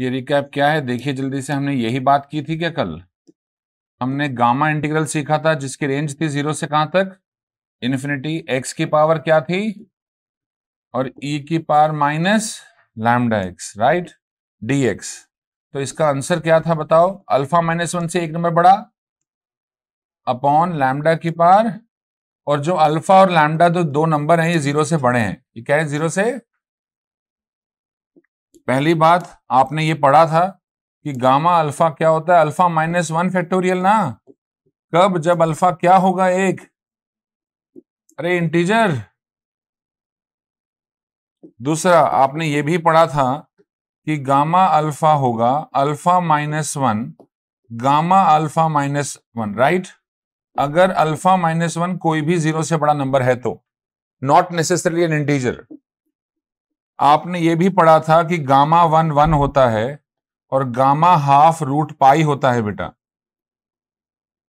ये रिकैप क्या है देखिए जल्दी से हमने यही बात की थी क्या कल हमने गामा इंटीग्रल सीखा था जिसकी रेंज थी जीरो से कहां तक इन्फिनिटी एक्स की पावर क्या थी और ई e की power minus lambda X right D X तो इसका आंसर क्या था बताओ अल्फा माइनस वन से एक नंबर बड़ा अपॉन लैमडा की पावर और जो अल्फा और लैमडा तो दो नंबर हैं ये जीरो से बड़े हैं ये क्या है जीरो से पहली बात आपने ये पढ़ा था कि गामा अल्फा क्या होता है अल्फा माइनस वन फैक्टोरियल ना कब जब अल्फा क्या होगा एक अरे इंटीजर दूसरा आपने ये भी पढ़ा था कि गामा अल्फा होगा alpha minus one gamma alpha minus one right अगर अल्फा माइनस वन कोई भी जीरो से बड़ा नंबर है तो नॉट नेसेसरली एन इंटीजर आपने ये भी पढ़ा था कि गामा वन वन होता है और गामा हाफ रूट पाई होता है बेटा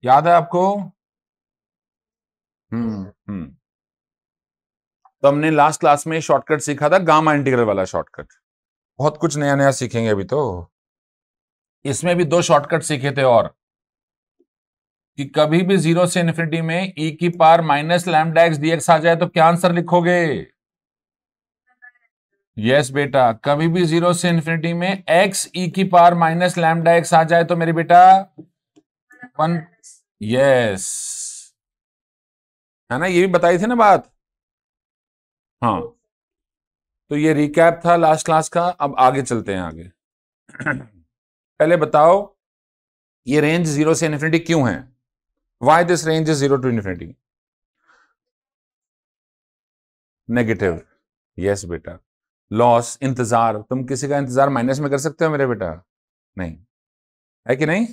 याद है आपको हम्म हम्म तो हमने लास्ट क्लास में शॉर्टकट सीखा था गामा इंटीग्रल वाला शॉर्टकट बहुत कुछ नया नया सीखेंगे अभी तो इसमें भी दो शॉर्टकट सीखे थे और कि कभी भी जीरो से इन्फिनिटी में e की पार माइनस लैमडा एक्स डीएक्स आ जाए तो क्या आंसर लिखोगे यस yes, बेटा कभी भी जीरो से इन्फिनिटी में ई e की पार माइनस लैमडा एक्स आ जाए तो मेरे बेटा वन यस है ना ये भी बताई थी ना बात हाँ तो ये रिकैप था लास्ट क्लास का अब आगे चलते हैं आगे पहले बताओ ये रेंज जीरो से इन्फिनिटी क्यों है why this range is 0 to infinity? Negative. Yes, बेटा. Loss, इंतजार. तुम किसी का इंतजार माइनस में कर सकते हो mere बेटा? नहीं. है कि नहीं?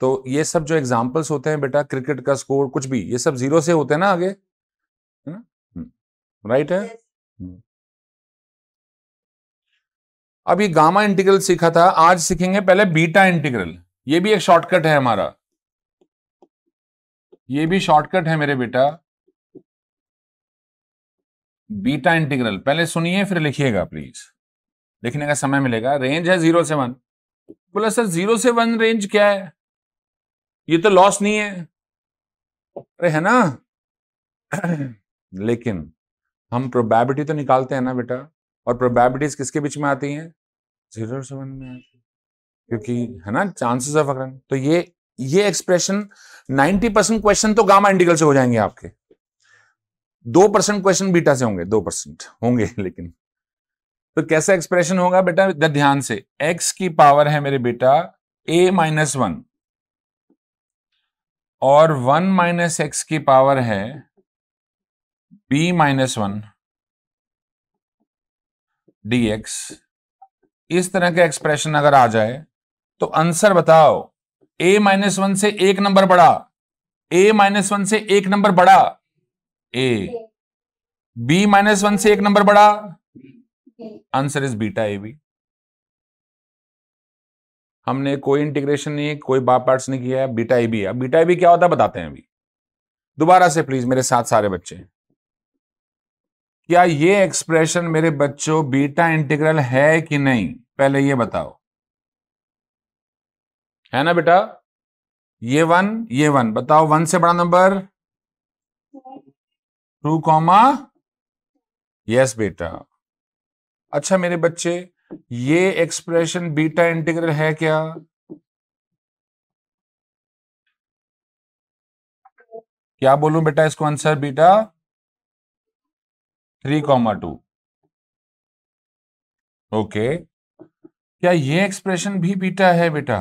तो ये सब जो एग्जाम्पल्स होते हैं बेटा क्रिकेट का स्कोर कुछ भी ये सब जीरो से होते हैं ना आगे है ना राइट हम्म. है हम्म. अब ये गामा इंटीग्रल सीखा था आज सीखेंगे पहले बीटा इंटीग्रल ये भी एक शॉर्टकट है हमारा ये भी शॉर्टकट है मेरे बेटा बीटा इंटीग्रल पहले सुनिए फिर लिखिएगा प्लीज लिखने का समय मिलेगा रेंज है जीरो से वन बोला सर जीरो से वन रेंज क्या है ये तो लॉस नहीं है अरे है ना लेकिन हम प्रोबेबिलिटी तो निकालते हैं ना बेटा और प्रोबेबिलिटीज किसके बीच में आती हैं जीरो से वन में आती है क्योंकि है ना चांसेस ऑफ अगर तो ये ये एक्सप्रेशन 90 परसेंट क्वेश्चन तो गामा इंटीग्रल से हो जाएंगे आपके दो परसेंट क्वेश्चन बीटा से होंगे दो परसेंट होंगे लेकिन तो कैसा एक्सप्रेशन होगा बेटा ध्यान से एक्स की पावर है मेरे बेटा ए माइनस वन और वन माइनस एक्स की पावर है बी माइनस वन डी इस तरह का एक्सप्रेशन अगर आ जाए तो आंसर बताओ ए माइनस वन से एक नंबर बड़ा ए माइनस वन से एक नंबर बड़ा ए बी माइनस वन से एक नंबर बड़ा answer is beta A B हमने कोई इंटीग्रेशन नहीं कोई बाप पार्ट्स नहीं किया है बीटा ए बी अब बीटा ए बी क्या होता है बताते हैं अभी दोबारा से प्लीज मेरे साथ सारे बच्चे क्या ये एक्सप्रेशन मेरे बच्चों बीटा इंटीग्रल है कि नहीं पहले ये बताओ है ना बेटा ये वन ये वन बताओ वन से बड़ा नंबर टू कॉमा यस बेटा अच्छा मेरे बच्चे ये एक्सप्रेशन बीटा इंटीग्रल है क्या क्या बोलूं बेटा इसको answer beta three comma two okay क्या ये एक्सप्रेशन भी बीटा है बेटा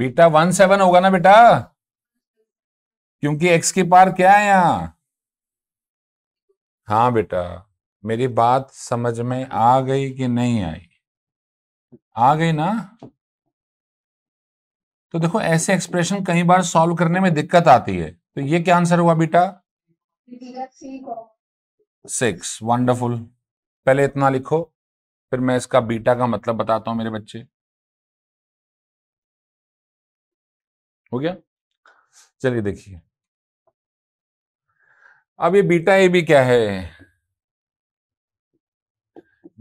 बीटा वन सेवन होगा ना बेटा क्योंकि एक्स की पार क्या है यहां हाँ बेटा मेरी बात समझ में आ गई कि नहीं आई आ गई ना तो देखो ऐसे एक्सप्रेशन कई बार सॉल्व करने में दिक्कत आती है तो ये क्या आंसर हुआ बेटा सिक्स वंडरफुल पहले इतना लिखो फिर मैं इसका बीटा का मतलब बताता हूं मेरे बच्चे हो गया चलिए देखिए अब ये बीटा ए बी क्या है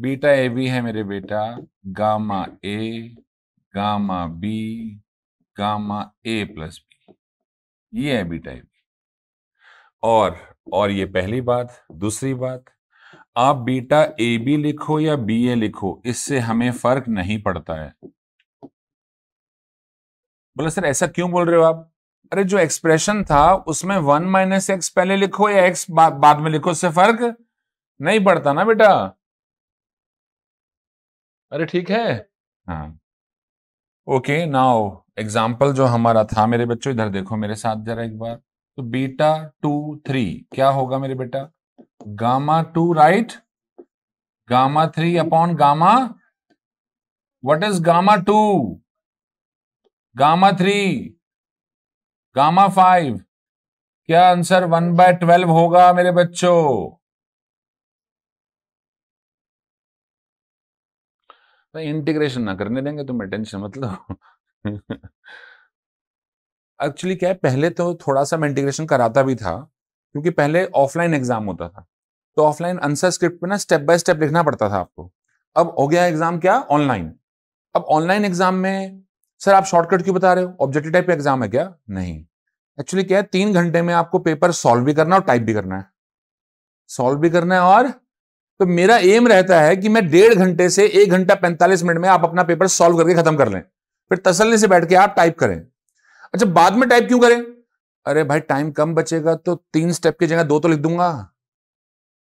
बीटा ए बी है मेरे बेटा gamma A gamma B gamma A plus B ये है बीटा ए बी और और ये पहली बात दूसरी बात आप बीटा ए बी लिखो या बी ए लिखो इससे हमें फर्क नहीं पड़ता है बोला सर ऐसा क्यों बोल रहे हो आप अरे जो एक्सप्रेशन था उसमें वन माइनस एक्स पहले लिखो या एक्स बा, बाद में लिखो उससे फर्क नहीं पड़ता ना बेटा अरे ठीक है हाँ ओके नाउ एग्जाम्पल जो हमारा था मेरे बच्चों इधर देखो मेरे साथ जरा एक बार तो बीटा टू थ्री क्या होगा मेरे बेटा gamma two right gamma three upon gamma what is gamma two gamma three gamma five क्या आंसर वन बाय ट्वेल्व होगा मेरे बच्चों तो इंटीग्रेशन ना करने देंगे तुम्हें टेंशन मतलब एक्चुअली क्या है पहले तो थोड़ा सा मैं इंटीग्रेशन कराता भी था क्योंकि पहले ऑफलाइन एग्जाम होता था तो ऑफलाइन आंसर स्क्रिप्ट में ना स्टेप बाय स्टेप लिखना पड़ता था आपको अब हो गया एग्जाम क्या ऑनलाइन अब ऑनलाइन एग्जाम में सर आप शॉर्टकट क्यों बता रहे हो ऑब्जेक्टिव टाइप एग्जाम है क्या नहीं एक्चुअली क्या है तीन घंटे में आपको पेपर सॉल्व भी करना और टाइप भी करना है सॉल्व भी करना है और तो मेरा एम रहता है कि मैं डेढ़ घंटे से एक घंटा पैंतालीस मिनट में आप अपना पेपर सॉल्व करके खत्म कर लें फिर तसल्ली से बैठ के आप टाइप करें अच्छा बाद में टाइप क्यों करें अरे भाई टाइम कम बचेगा तो तीन स्टेप की जगह दो तो लिख दूंगा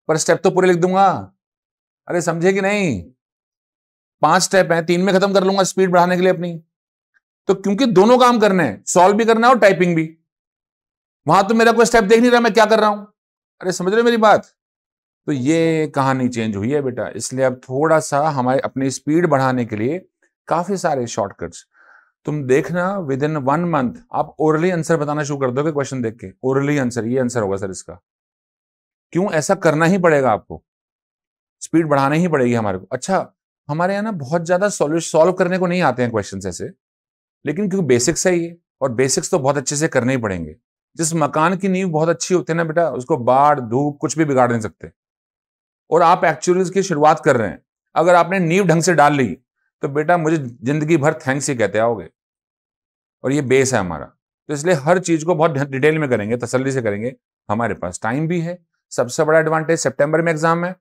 पर स्टेप तो पूरे लिख दूंगा अरे समझे कि नहीं पांच स्टेप है तीन में खत्म कर लूंगा स्पीड बढ़ाने के लिए अपनी तो क्योंकि दोनों काम करने हैं सॉल्व भी करना है और टाइपिंग भी वहां तो मेरा कोई स्टेप देख नहीं रहा मैं क्या कर रहा हूं अरे समझ रहे मेरी बात तो ये कहानी चेंज हुई है बेटा इसलिए अब थोड़ा सा हमारे अपनी स्पीड बढ़ाने के लिए काफी सारे शॉर्टकट्स तुम देखना विद इन वन मंथ आप ओरली आंसर बताना शुरू कर दोगे क्वेश्चन देख के ओरली आंसर ये आंसर होगा सर इसका क्यों ऐसा करना ही पड़ेगा आपको स्पीड बढ़ाना ही पड़ेगी हमारे को अच्छा हमारे यहाँ ना बहुत ज्यादा सॉल्व सॉल्व करने को नहीं आते हैं क्वेश्चन ऐसे लेकिन क्योंकि बेसिक्स है ये और बेसिक्स तो बहुत अच्छे से करने ही पड़ेंगे जिस मकान की नींव बहुत अच्छी होती है ना बेटा उसको बाढ़ धूप कुछ भी बिगाड़ नहीं सकते और आप एक्चुअली उसकी शुरुआत कर रहे हैं अगर आपने नींव ढंग से डाल ली तो बेटा मुझे जिंदगी भर थैंक्स ही कहते आओगे और ये बेस है हमारा तो इसलिए हर चीज को बहुत डिटेल में करेंगे तसल्ली से करेंगे हमारे पास टाइम भी है सबसे बड़ा एडवांटेज सेप्टेम्बर में एग्जाम है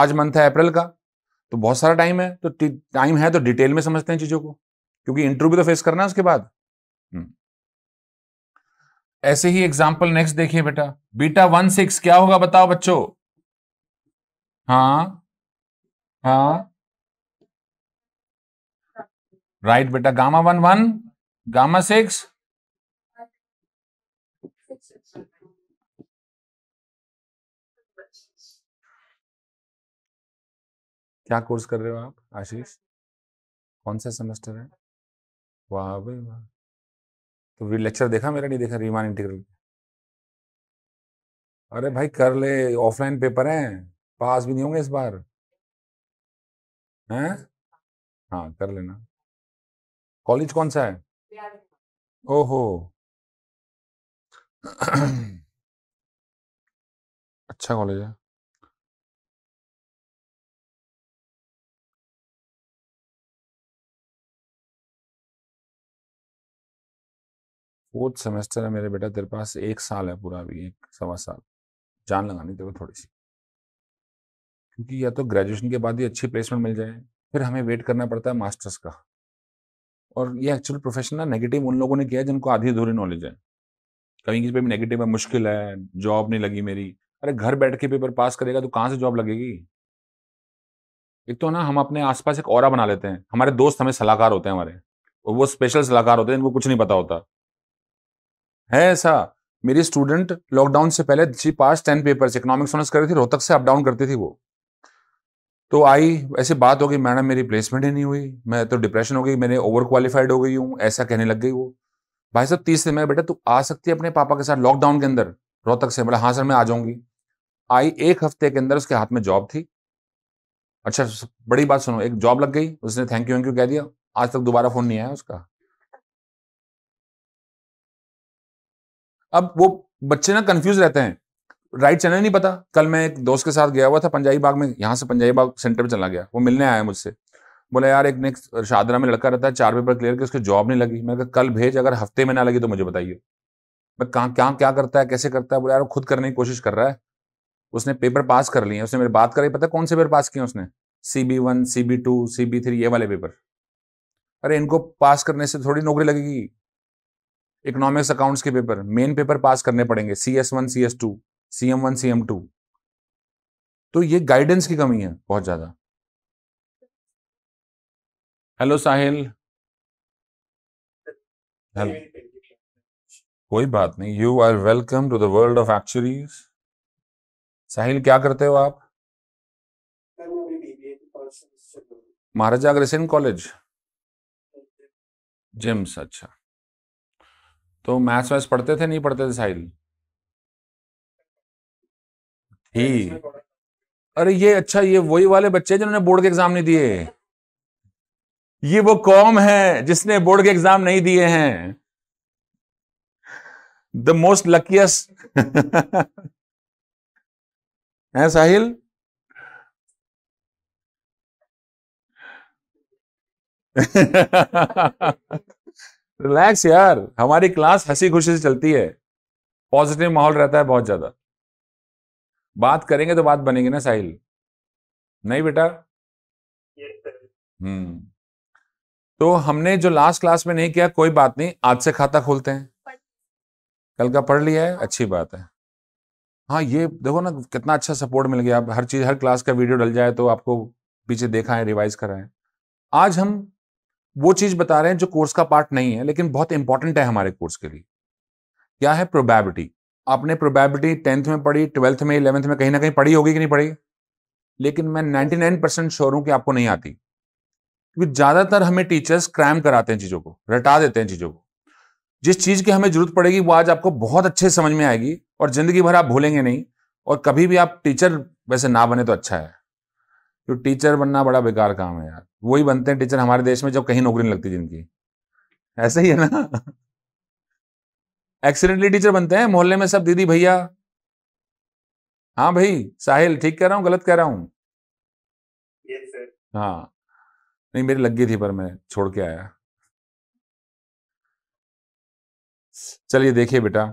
आज मंथ है अप्रैल का तो बहुत सारा टाइम है तो टाइम है तो डिटेल में समझते हैं चीजों को क्योंकि इंटरव्यू तो फेस करना है उसके बाद हम्म। ऐसे ही एग्जाम्पल नेक्स्ट देखिए बेटा बीटा वन सिक्स क्या होगा बताओ बच्चों हाँ हाँ राइट right, बेटा gamma one one gamma six क्या कोर्स कर रहे हो आप आशीष कौन सा सेमेस्टर है वाह भाई वाह तो लेक्चर देखा मेरा नहीं देखा रीमान इंटीग्रल अरे भाई कर ले ऑफलाइन पेपर हैं पास भी नहीं होंगे इस बार हैं हाँ कर लेना कॉलेज कौन सा है ओहो अच्छा कॉलेज है फोर्थ सेमेस्टर है मेरे बेटा तेरे पास एक साल है पूरा अभी एक सवा साल जान लगानी तेरे को थोड़ी सी क्योंकि या तो ग्रेजुएशन के बाद ही अच्छी प्लेसमेंट मिल जाए फिर हमें वेट करना पड़ता है मास्टर्स का और ये एक्चुअल प्रोफेशन ना नेगेटिव उन लोगों ने किया है जिनको आधी अधूरी नॉलेज है कहीं किसी पे भी नेगेटिव है मुश्किल है जॉब नहीं लगी मेरी अरे घर बैठ के पेपर पास करेगा तो कहाँ से जॉब लगेगी एक तो ना हम अपने आसपास एक और बना लेते हैं हमारे दोस्त हमें सलाहकार होते हैं हमारे और वो स्पेशल सलाहकार होते हैं इनको कुछ नहीं पता होता है ऐसा मेरी स्टूडेंट लॉकडाउन से पहले जी pass ten paper economics honours कर रही थी रोहतक से अप डाउन करती थी वो तो आई ऐसे बात हो गई मैडम मेरी प्लेसमेंट ही नहीं हुई मैं तो डिप्रेशन हो गई मैंने ओवर क्वालिफाइड हो गई हूँ ऐसा कहने लग गई वो भाई साहब तीस दिन में बेटा तू आ सकती है अपने पापा के साथ लॉकडाउन के अंदर रोहतक से बोला हाँ सर मैं आ जाऊंगी आई एक हफ्ते के अंदर उसके हाथ में जॉब थी अच्छा बड़ी बात सुनो एक जॉब लग गई उसने थैंक यू वैंक यू कह दिया आज तक दोबारा फोन नहीं आया उसका अब वो बच्चे ना कंफ्यूज रहते हैं राइट चैनल नहीं पता कल मैं एक दोस्त के साथ गया हुआ था पंजाबी बाग में यहाँ से पंजाबी बाग सेंटर में चला गया वो मिलने आया मुझसे बोला यार एक नेक्स्ट शादरा में लड़का रहता है चार पेपर क्लियर के उसकी जॉब नहीं लगी मैंने कहा कल भेज अगर हफ्ते में ना लगी तो मुझे बताइए मैं कहाँ क्या क्या करता है कैसे करता है बोला यार खुद करने की कोशिश कर रहा है उसने पेपर पास कर लिए उसने मेरी बात करी पता कौन से पेपर पास किए उसने C B one C B two C B three ये वाले पेपर अरे इनको पास करने से थोड़ी नौकरी लगेगी इकोनॉमिक्स अकाउंट्स के पेपर मेन पेपर पास करने पड़ेंगे C S one C S two C M one C M two तो ये गाइडेंस की कमी है बहुत ज्यादा हेलो साहिल हेलो कोई बात नहीं you are welcome to the world of actuaries Sahil क्या करते हो आप महाराजा अग्रसेन कॉलेज जिम्स अच्छा तो मैथ्स वैथ्स पढ़ते थे नहीं पढ़ते थे साहिल ही अरे ये अच्छा ये वही वाले बच्चे जिन्होंने बोर्ड के एग्जाम नहीं दिए ये वो कौम है जिसने बोर्ड के एग्जाम नहीं दिए हैं द मोस्ट लकीस्ट है साहिल रिलैक्स यार हमारी क्लास हंसी खुशी से चलती है पॉजिटिव माहौल रहता है बहुत ज्यादा बात करेंगे तो बात बनेगी ना साहिल नहीं बेटा हम्म तो हमने जो लास्ट क्लास में नहीं किया कोई बात नहीं आज से खाता खोलते हैं कल का पढ़ लिया है अच्छी बात है हाँ ये देखो ना कितना अच्छा सपोर्ट मिल गया आप हर चीज हर क्लास का वीडियो डल जाए तो आपको पीछे देखा है रिवाइज कराए आज हम वो चीज बता रहे हैं जो कोर्स का पार्ट नहीं है लेकिन बहुत इंपॉर्टेंट है हमारे कोर्स के लिए क्या है प्रोबेबिलिटी आपने प्रोबेबिलिटी टेंथ में पढ़ी ट्वेल्थ में इलेवंथ में कहीं ना कहीं पढ़ी होगी कि नहीं पढ़ी लेकिन मैं 99 परसेंट श्योर हूं कि आपको नहीं आती क्योंकि ज्यादातर हमें टीचर्स क्रैम कराते हैं चीजों को रटा देते हैं चीजों को जिस चीज की हमें जरूरत पड़ेगी वो आज आपको बहुत अच्छे समझ में आएगी और जिंदगी भर आप भूलेंगे नहीं और कभी भी आप टीचर वैसे ना बने तो अच्छा है तो टीचर बनना बड़ा बेकार काम है यार वही बनते हैं टीचर हमारे देश में जब कहीं नौकरी नहीं लगती जिनकी ऐसे ही है ना एक्सीडेंटली टीचर बनते हैं मोहल्ले में सब दीदी भैया हाँ भाई साहिल ठीक कह रहा हूँ गलत कह रहा हूँ yes, हाँ नहीं मेरी लग गई थी पर मैं छोड़ के आया चलिए देखिए बेटा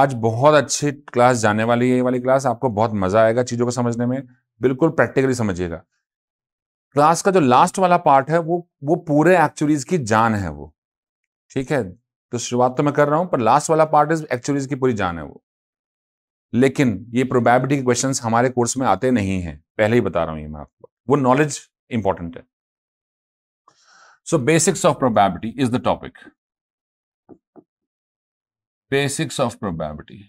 आज बहुत अच्छी क्लास जाने वाली है ये वाली क्लास आपको बहुत मजा आएगा चीजों को समझने में बिल्कुल प्रैक्टिकली समझिएगा क्लास का जो लास्ट वाला पार्ट है वो वो पूरे एक्चुअलीज की जान है वो ठीक है तो शुरुआत तो मैं कर रहा हूं पर लास्ट वाला पार्ट इज एक्चुअलीज की पूरी जान है वो लेकिन ये प्रोबेबिलिटी के क्वेश्चन हमारे कोर्स में आते नहीं है पहले ही बता रहा हूं ये मैं आपको वो नॉलेज इंपॉर्टेंट है so basics of probability is the topic basics of probability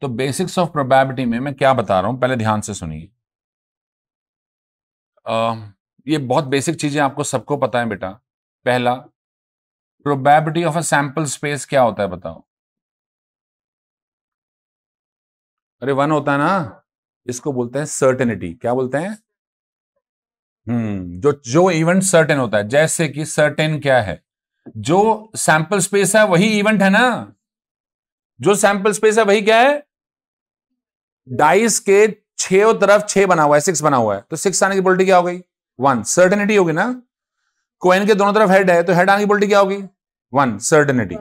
तो बेसिक्स ऑफ प्रोबेबिलिटी में मैं क्या बता रहा हूं पहले ध्यान से सुनिए ये बहुत बेसिक चीजें आपको सबको पता है बेटा पहला probability of a sample space क्या होता है बताओ अरे वन होता है ना इसको बोलते हैं सर्टेनिटी क्या बोलते हैं हम्म जो जो इवेंट सर्टेन होता है जैसे कि सर्टेन क्या है जो सैंपल स्पेस है वही इवेंट है ना जो सैंपल स्पेस है वही क्या है डाइस के छो तरफ छह बना हुआ है सिक्स बना हुआ है तो सिक्स आने की पोल्टी क्या हो गई वन सर्टेनिटी होगी ना कोइन के दोनों तरफ हेड है तो हेड आने की पोल्टी क्या होगी वन सर्टेनिटी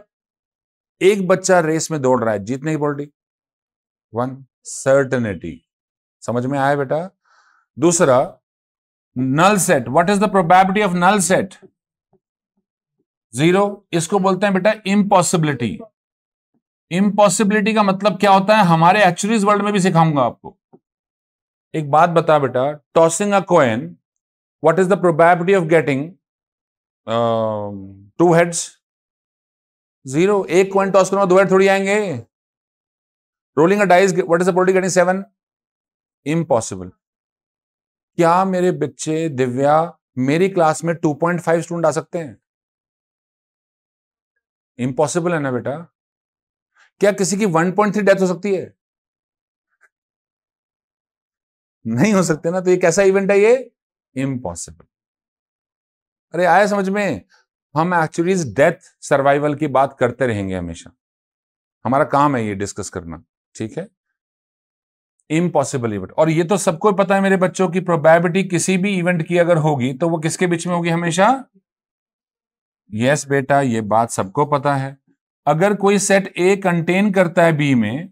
एक बच्चा रेस में दौड़ रहा है जीतने की बोल्टी वन सर्टेनिटी समझ में आया बेटा दूसरा null set what is the probability of null set zero इसको बोलते हैं बेटा इम्पॉसिबिलिटी इम्पॉसिबिलिटी का मतलब क्या होता है हमारे एक्चुअली वर्ल्ड में भी सिखाऊंगा आपको एक बात बता बेटा tossing a coin what is the probability of getting two heads zero एक कॉइन टॉस करो दो हेड थोड़ी आएंगे rolling a dice what is the probability getting seven impossible क्या मेरे बच्चे दिव्या मेरी क्लास में टू पॉइंट फाइव स्टूडेंट आ सकते हैं इम्पॉसिबल है ना बेटा क्या किसी की 1.3 डेथ हो सकती है नहीं हो सकते ना तो ये कैसा इवेंट है ये इम्पॉसिबल अरे आया समझ में हम एक्चुअली डेथ सर्वाइवल की बात करते रहेंगे हमेशा हमारा काम है ये डिस्कस करना ठीक है इम्पॉसिबल इवेंट और ये तो सबको पता है मेरे बच्चों की प्रोबेबिलिटी किसी भी इवेंट की अगर होगी तो वो किसके बीच में होगी हमेशा यस yes, बेटा ये बात सबको पता है अगर कोई सेट ए कंटेन करता है बी में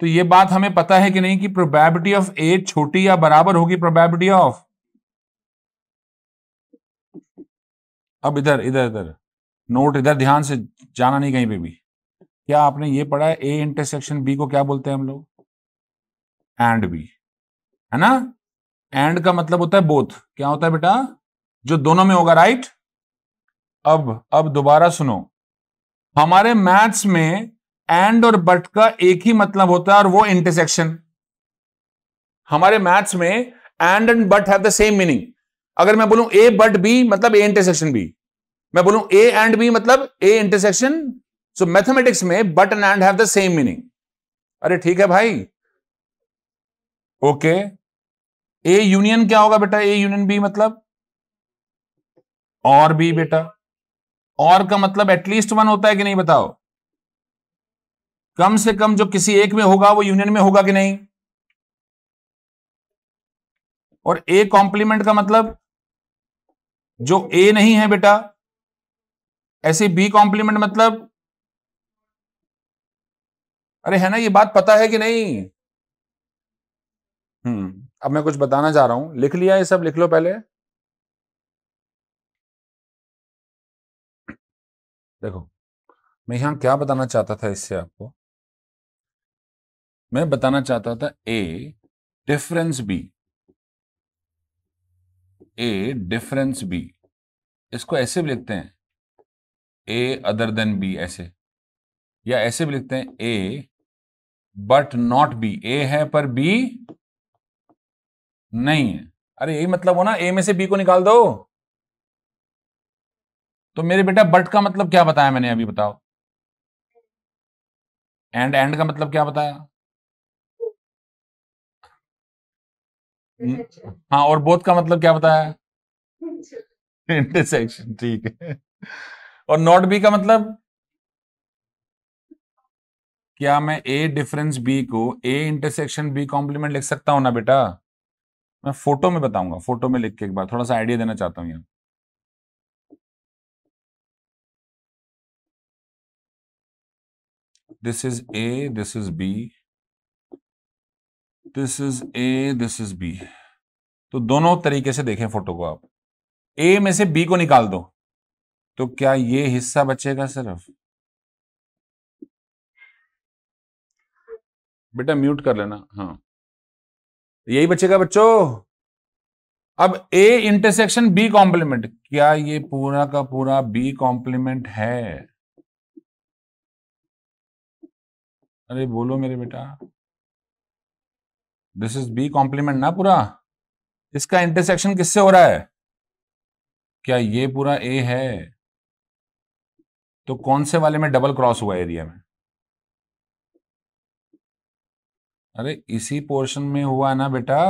तो ये बात हमें पता है कि नहीं कि प्रोबेबिलिटी ऑफ ए छोटी या बराबर होगी प्रोबेबिलिटी ऑफ अब इधर इधर इधर नोट इधर ध्यान से जाना नहीं कहीं पे भी क्या आपने ये पढ़ा है ए इंटरसेक्शन बी को क्या बोलते हैं हम लोग एंड बी है ना एंड का मतलब होता है बोथ क्या होता है बेटा जो दोनों में होगा राइट अब अब दोबारा सुनो हमारे मैथ्स में एंड और बट का एक ही मतलब होता है और वो इंटरसेक्शन हमारे मैथ्स में and and but have the same meaning अगर मैं बोलूं ए बट बी मतलब ए इंटरसेक्शन बी मैं बोलूं ए एंड बी मतलब ए इंटरसेक्शन सो मैथमेटिक्स में but and and have the same meaning अरे ठीक है भाई ओके ए यूनियन क्या होगा बेटा ए यूनियन बी मतलब और बी बेटा और का मतलब एटलीस्ट वन होता है कि नहीं बताओ कम से कम जो किसी एक में होगा वो यूनियन में होगा कि नहीं और ए कॉम्प्लीमेंट का मतलब जो ए नहीं है बेटा ऐसे बी कॉम्प्लीमेंट मतलब अरे है ना ये बात पता है कि नहीं हम्म अब मैं कुछ बताना चाह रहा हूं लिख लिया ये सब लिख लो पहले देखो मैं यहां क्या बताना चाहता था इससे आपको मैं बताना चाहता था A difference B A difference B इसको ऐसे भी लिखते हैं ए अदर देन बी ऐसे या ऐसे भी लिखते हैं A but not B A है पर बी नहीं है अरे यही मतलब हो ना ए में से बी को निकाल दो तो मेरे बेटा बट का मतलब क्या बताया मैंने अभी बताओ एंड एंड का मतलब क्या बताया हाँ और बोथ का मतलब क्या बताया इंटरसेक्शन ठीक है और नॉट बी का मतलब क्या मैं ए डिफरेंस बी को ए इंटरसेक्शन बी कॉम्प्लीमेंट लिख सकता हूं ना बेटा मैं फोटो में बताऊंगा फोटो में लिख के एक बार थोड़ा सा आइडिया देना चाहता हूँ यहाँ this is A, this is B, this is A this is B तो दोनों तरीके से देखें फोटो को आप ए में से बी को निकाल दो तो क्या ये हिस्सा बचेगा सिर्फ बेटा म्यूट कर लेना हाँ यही बचेगा बच्चों अब ए इंटरसेक्शन बी कॉम्प्लीमेंट क्या ये पूरा का पूरा बी कॉम्प्लीमेंट है अरे बोलो मेरे बेटा दिस इज बी कॉम्प्लीमेंट ना पूरा इसका इंटरसेक्शन किससे हो रहा है क्या ये पूरा ए है तो कौन से वाले में डबल क्रॉस हुआ एरिया में अरे इसी पोर्शन में हुआ ना बेटा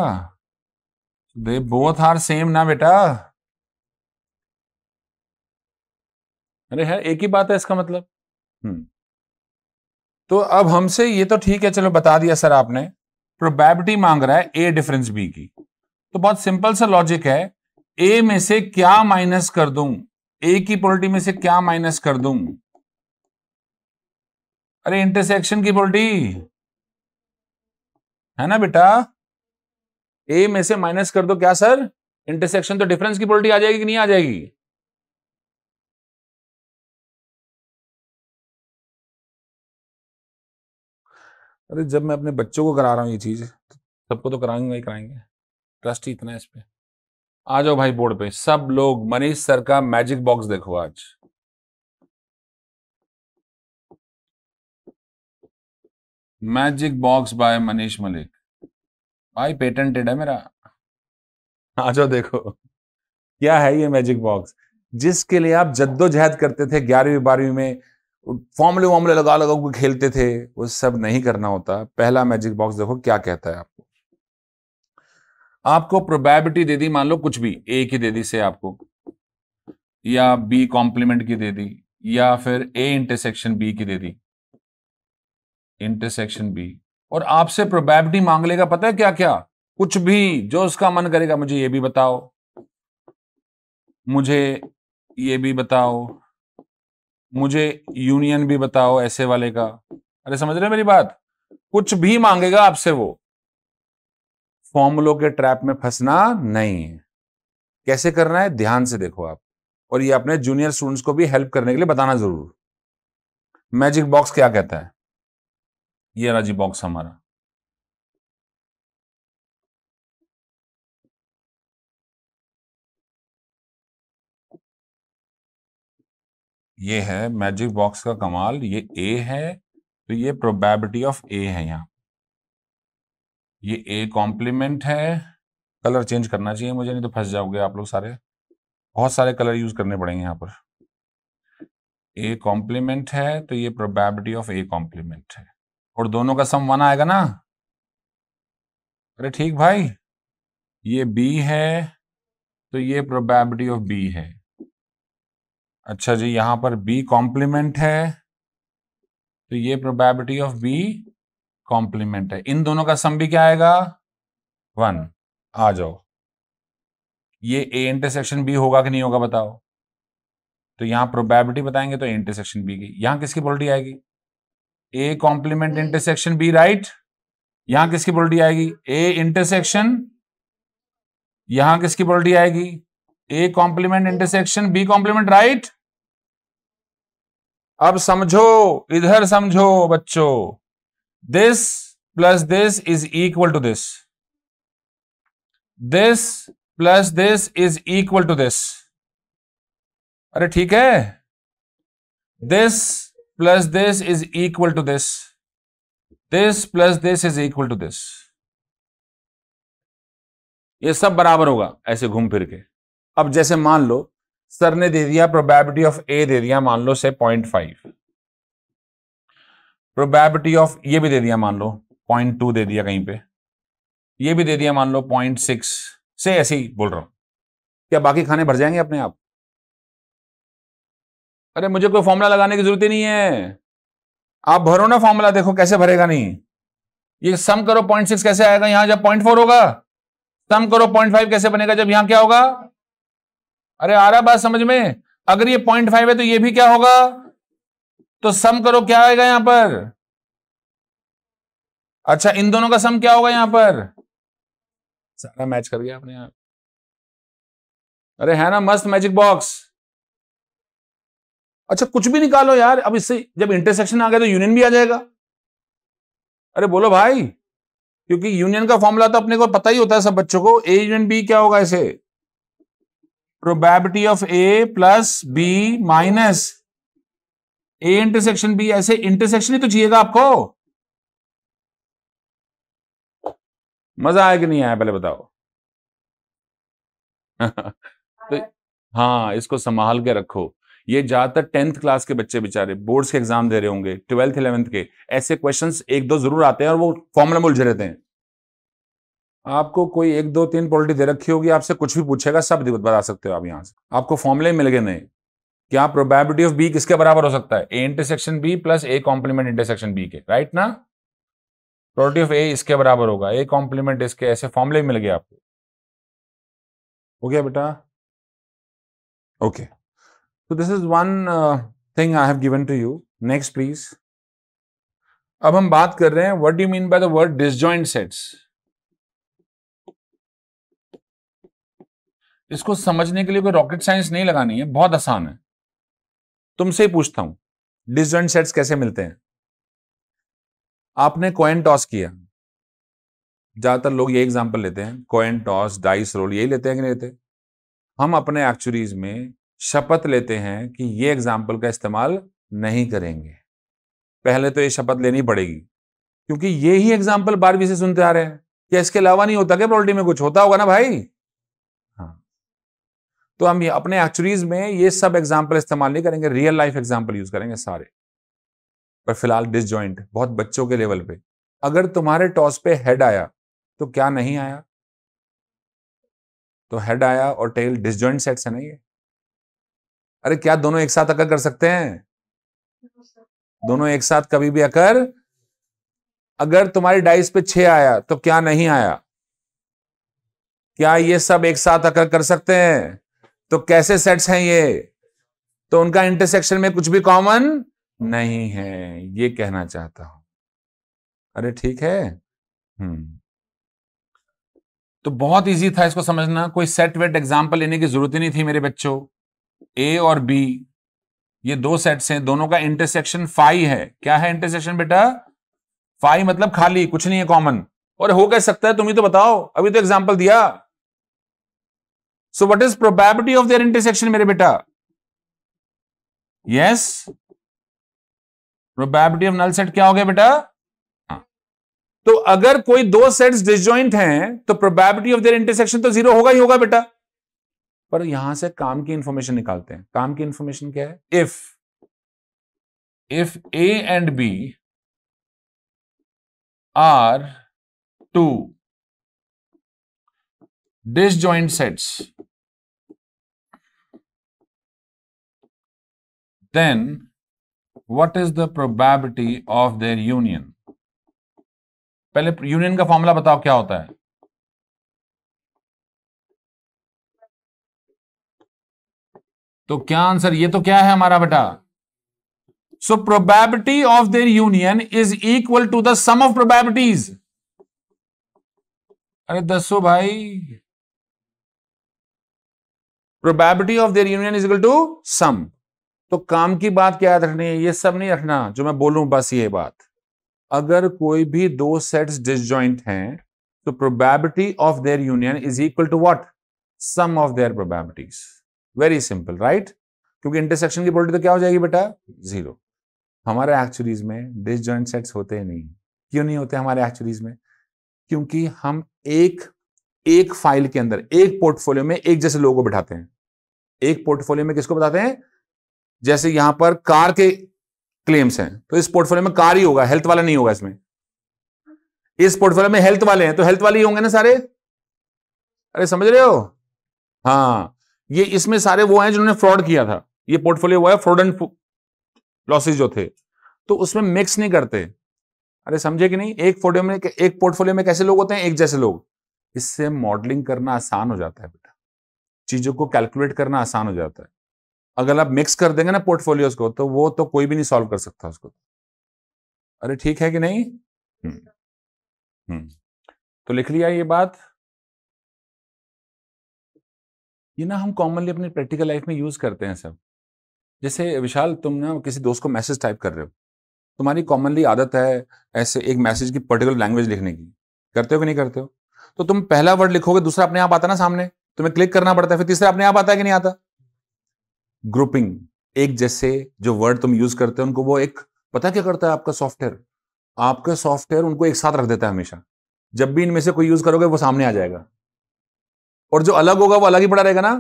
दे बोथ आर सेम ना बेटा अरे है एक ही बात है इसका मतलब हम्म तो अब हमसे ये तो ठीक है चलो बता दिया सर आपने प्रोबेबिलिटी मांग रहा है ए डिफरेंस बी की तो बहुत सिंपल सा लॉजिक है ए में से क्या माइनस कर दूं ए की पोल्टी में से क्या माइनस कर दूं अरे इंटरसेक्शन की पोल्टी है ना बेटा ए में से माइनस कर दो क्या सर इंटरसेक्शन तो डिफरेंस की पोल्टी आ जाएगी कि नहीं आ जाएगी अरे जब मैं अपने बच्चों को करा रहा हूँ ये चीज़ तो सबको तो कराएंगे ही कराएंगे ट्रस्ट ही इतना है इस पर आ जाओ भाई बोर्ड पे सब लोग मनीष सर का मैजिक बॉक्स देखो आज magic box by Manish Malik भाई पेटेंटेड है मेरा आ जाओ देखो क्या है ये मैजिक बॉक्स जिसके लिए आप जद्दोजहद करते थे ग्यारहवीं बारहवीं में फॉर्मूले वामले लगा लगा के खेलते थे वो सब नहीं करना होता पहला मैजिक बॉक्स देखो क्या कहता है आपको आपको प्रोबेबिलिटी दे दी मान लो कुछ भी ए की दे दी से आपको या बी कॉम्प्लीमेंट की दे दी या फिर ए इंटरसेक्शन बी की दे दी इंटरसेक्शन बी और आपसे प्रोबेबिलिटी मांग लेगा पता है क्या क्या कुछ भी जो उसका मन करेगा मुझे ये भी बताओ मुझे ये भी बताओ मुझे यूनियन भी बताओ ऐसे वाले का अरे समझ रहे मेरी बात कुछ भी मांगेगा आपसे वो फॉर्मुलों के ट्रैप में फंसना नहीं है कैसे करना है ध्यान से देखो आप और ये अपने जूनियर स्टूडेंट्स को भी हेल्प करने के लिए बताना जरूर मैजिक बॉक्स क्या कहता है ये राजी बॉक्स हमारा ये है मैजिक बॉक्स का कमाल ये ए है तो ये प्रोबेबिलिटी ऑफ ए है यहाँ ये ए कॉम्प्लीमेंट है कलर चेंज करना चाहिए मुझे नहीं तो फंस जाओगे आप लोग सारे बहुत सारे कलर यूज करने पड़ेंगे यहाँ पर ए कॉम्प्लीमेंट है तो ये प्रोबेबिलिटी ऑफ ए कॉम्प्लीमेंट है और दोनों का सम वन आएगा ना अरे ठीक भाई ये बी है तो ये प्रोबेबिलिटी ऑफ बी है अच्छा जी यहां पर बी कॉम्प्लीमेंट है तो ये प्रोबेबिलिटी ऑफ बी कॉम्प्लीमेंट है इन दोनों का सम भी क्या आएगा वन आ जाओ ये ए इंटरसेक्शन बी होगा कि नहीं होगा बताओ तो यहां प्रोबेबिलिटी बताएंगे तो ए इंटरसेक्शन बी की यहां किसकी प्रोबेबिलिटी आएगी A complement intersection B right यहां किसकी प्रोबेबिलिटी आएगी ए इंटरसेक्शन यहां किसकी प्रोबेबिलिटी आएगी A complement intersection B complement right अब समझो इधर समझो बच्चों this plus this is equal to this this plus this is equal to this अरे ठीक है this plus this is equal to this this plus this is equal to this ये सब बराबर होगा ऐसे घूम फिर के अब जैसे मान लो सर ने दे दिया प्रोबेबिलिटी ऑफ ए दे दिया मान लो से पॉइंट फाइव प्रोबेबिलिटी ऑफ ये भी दे दिया मान लो पॉइंट टू दे दिया कहीं पे ये भी दे दिया मान लो पॉइंट सिक्स से ऐसे ही बोल रहा हूं क्या बाकी खाने भर जाएंगे अपने आप अरे मुझे कोई फॉर्मूला लगाने की जरूरत ही नहीं है आप भरो ना फॉर्मूला देखो कैसे भरेगा नहीं ये सम करो पॉइंट सिक्स कैसे आएगा यहां जब पॉइंट फोर होगा सम करो पॉइंट फाइव कैसे बनेगा जब यहां क्या होगा अरे आ रहा बात समझ में अगर ये पॉइंट फाइव है तो ये भी क्या होगा तो सम करो क्या आएगा यहां पर अच्छा इन दोनों का सम क्या होगा यहां पर सारा मैच कर गया अपने यहां अरे है ना मस्त मैजिक बॉक्स अच्छा कुछ भी निकालो यार अब इससे जब इंटरसेक्शन आ गया तो यूनियन भी आ जाएगा अरे बोलो भाई क्योंकि यूनियन का फॉर्मूला तो अपने को पता ही होता है सब बच्चों को ए यूनियन बी क्या होगा इसे probability of A plus B minus A intersection B ऐसे इंटरसेक्शन ही तो चाहिएगा आपको मजा आया कि नहीं आया पहले बताओ तो हाँ।, हाँ इसको संभाल के रखो ये ज्यादातर टेंथ क्लास के बच्चे बेचारे बोर्ड्स के एग्जाम दे रहे होंगे ट्वेल्थ इलेवेंथ के ऐसे क्वेश्चंस एक दो जरूर आते हैं और वो फॉर्मुला में उलझे रहते हैं आपको कोई एक दो तीन पॉलिटी दे रखी होगी आपसे कुछ भी पूछेगा सब बता सकते हो आप यहाँ से आपको फॉर्मूले मिल गए नहीं क्या प्रोबेबिलिटी ऑफ बी किसके बराबर हो सकता है A intersection B plus A complement intersection B के राइट ना प्रोबेबिलिटी ऑफ ए इसके बराबर होगा ए कॉम्प्लीमेंट इसके ऐसे फॉर्मूले मिल गए आपको हो गया बेटा ओके तो this is one thing I have given to you next please अब हम बात कर रहे हैं what do mean by the word disjoint sets इसको समझने के लिए कोई रॉकेट साइंस नहीं लगानी है बहुत आसान है तुमसे ही पूछता हूं डिजेंट सेट्स कैसे मिलते हैं आपने कॉइन टॉस किया ज्यादातर लोग ये एग्जाम्पल लेते हैं कॉइन टॉस डाइस रोल यही लेते हैं कि नहीं लेते हम अपने एक्चुरीज में शपथ लेते हैं कि ये एग्जाम्पल का इस्तेमाल नहीं करेंगे पहले तो ये शपथ लेनी पड़ेगी क्योंकि ये ही एग्जाम्पल बारहवीं से सुनते आ रहे हैं क्या इसके अलावा नहीं होता क्या प्रॉल्टी में कुछ होता होगा ना भाई तो हम अपने एक्चुरीज में ये सब एग्जाम्पल इस्तेमाल नहीं करेंगे रियल लाइफ एग्जाम्पल यूज करेंगे सारे पर फिलहाल डिस बहुत बच्चों के लेवल पे अगर तुम्हारे टॉस पे हेड आया तो क्या नहीं आया तो हेड आया और टेल डिस सेट्स है ना ये अरे क्या दोनों एक साथ अकर कर सकते हैं दोनों एक साथ कभी भी अकर अगर तुम्हारी डाइस पे छ आया तो क्या नहीं आया क्या ये सब एक साथ अकर कर सकते हैं तो कैसे सेट्स हैं ये तो उनका इंटरसेक्शन में कुछ भी कॉमन नहीं है ये कहना चाहता हूं अरे ठीक है हम्म तो बहुत इजी था इसको समझना कोई सेट वेट एग्जाम्पल लेने की जरूरत ही नहीं थी मेरे बच्चों ए और बी ये दो सेट्स हैं दोनों का इंटरसेक्शन फाइव है क्या है इंटरसेक्शन बेटा फाइव मतलब खाली कुछ नहीं है कॉमन और हो कह सकता है तुम्हें तो बताओ अभी तो एग्जाम्पल दिया so what is probability of their intersection मेरे बेटा yes probability of null set क्या हो गया बेटा तो अगर कोई दो सेट्स डिसजॉइंट हैं तो प्रोबेबिलिटी ऑफ देयर इंटरसेक्शन तो जीरो होगा ही होगा बेटा पर यहां से काम की इंफॉर्मेशन निकालते हैं काम की इंफॉर्मेशन क्या है if if A and B are two disjoint sets then what is the probability of their union पहले यूनियन का फॉर्मूला बताओ क्या होता है तो क्या आंसर ये तो क्या है हमारा बेटा so probability of their union is equal to the sum of probabilities अरे दसो भाई probability of their union is equal to sum तो काम की बात क्या याद रखनी है ये सब नहीं रखना जो मैं बोलूं बस ये बात अगर कोई भी दो सेट्स डिसजॉइंट हैं तो probability of their union is equal to what sum of their probabilities very simple right क्योंकि इंटरसेक्शन की प्रोबेबिलिटी तो क्या हो जाएगी बेटा जीरो हमारे एक्चुअलीज में डिसजॉइंट सेट्स होते ही नहीं क्यों नहीं होते हमारे एक्चुअलीज में क्योंकि हम एक एक फाइल के अंदर एक पोर्टफोलियो में एक जैसे लोगों को बिठाते हैं एक पोर्टफोलियो में किसको बताते हैं जैसे यहां पर कार के क्लेम्स हैं तो इस पोर्टफोलियो में कार ही होगा हेल्थ वाला नहीं होगा इसमें इस पोर्टफोलियो में हेल्थ वाले हैं तो हेल्थ वाले ही होंगे ना सारे अरे समझ रहे हो हाँ ये इसमें सारे वो हैं जिन्होंने फ्रॉड किया था ये पोर्टफोलियो वो है फ्रॉड एंड लॉसेज जो थे तो उसमें मिक्स नहीं करते अरे समझे कि नहीं एक फोटो में एक पोर्टफोलियो में कैसे लोग होते हैं एक जैसे लोग इससे मॉडलिंग करना आसान हो जाता है बेटा चीज़ों को कैलकुलेट करना आसान हो जाता है अगर आप मिक्स कर देंगे ना पोर्टफोलियोज को तो वो तो कोई भी नहीं सॉल्व कर सकता उसको अरे ठीक है कि नहीं हम्म, हम्म। तो लिख लिया ये बात ये ना हम कॉमनली अपनी प्रैक्टिकल लाइफ में यूज करते हैं सब जैसे विशाल तुम ना किसी दोस्त को मैसेज टाइप कर रहे हो तुम्हारी कॉमनली आदत है ऐसे एक मैसेज की पर्टिकुलर लैंग्वेज लिखने की करते हो कि नहीं करते हो तो तुम पहला वर्ड लिखोगे दूसरा अपने आप आता ना सामने तुम्हें क्लिक करना पड़ता है फिर तीसरा अपने आप आता है कि नहीं आता ग्रुपिंग एक जैसे जो वर्ड तुम यूज करते हो उनको वो एक पता क्या करता है आपका सॉफ्टवेयर आपका सॉफ्टवेयर उनको एक साथ रख देता है हमेशा जब भी इनमें से कोई यूज करोगे वो सामने आ जाएगा और जो अलग होगा वो अलग ही पड़ा रहेगा ना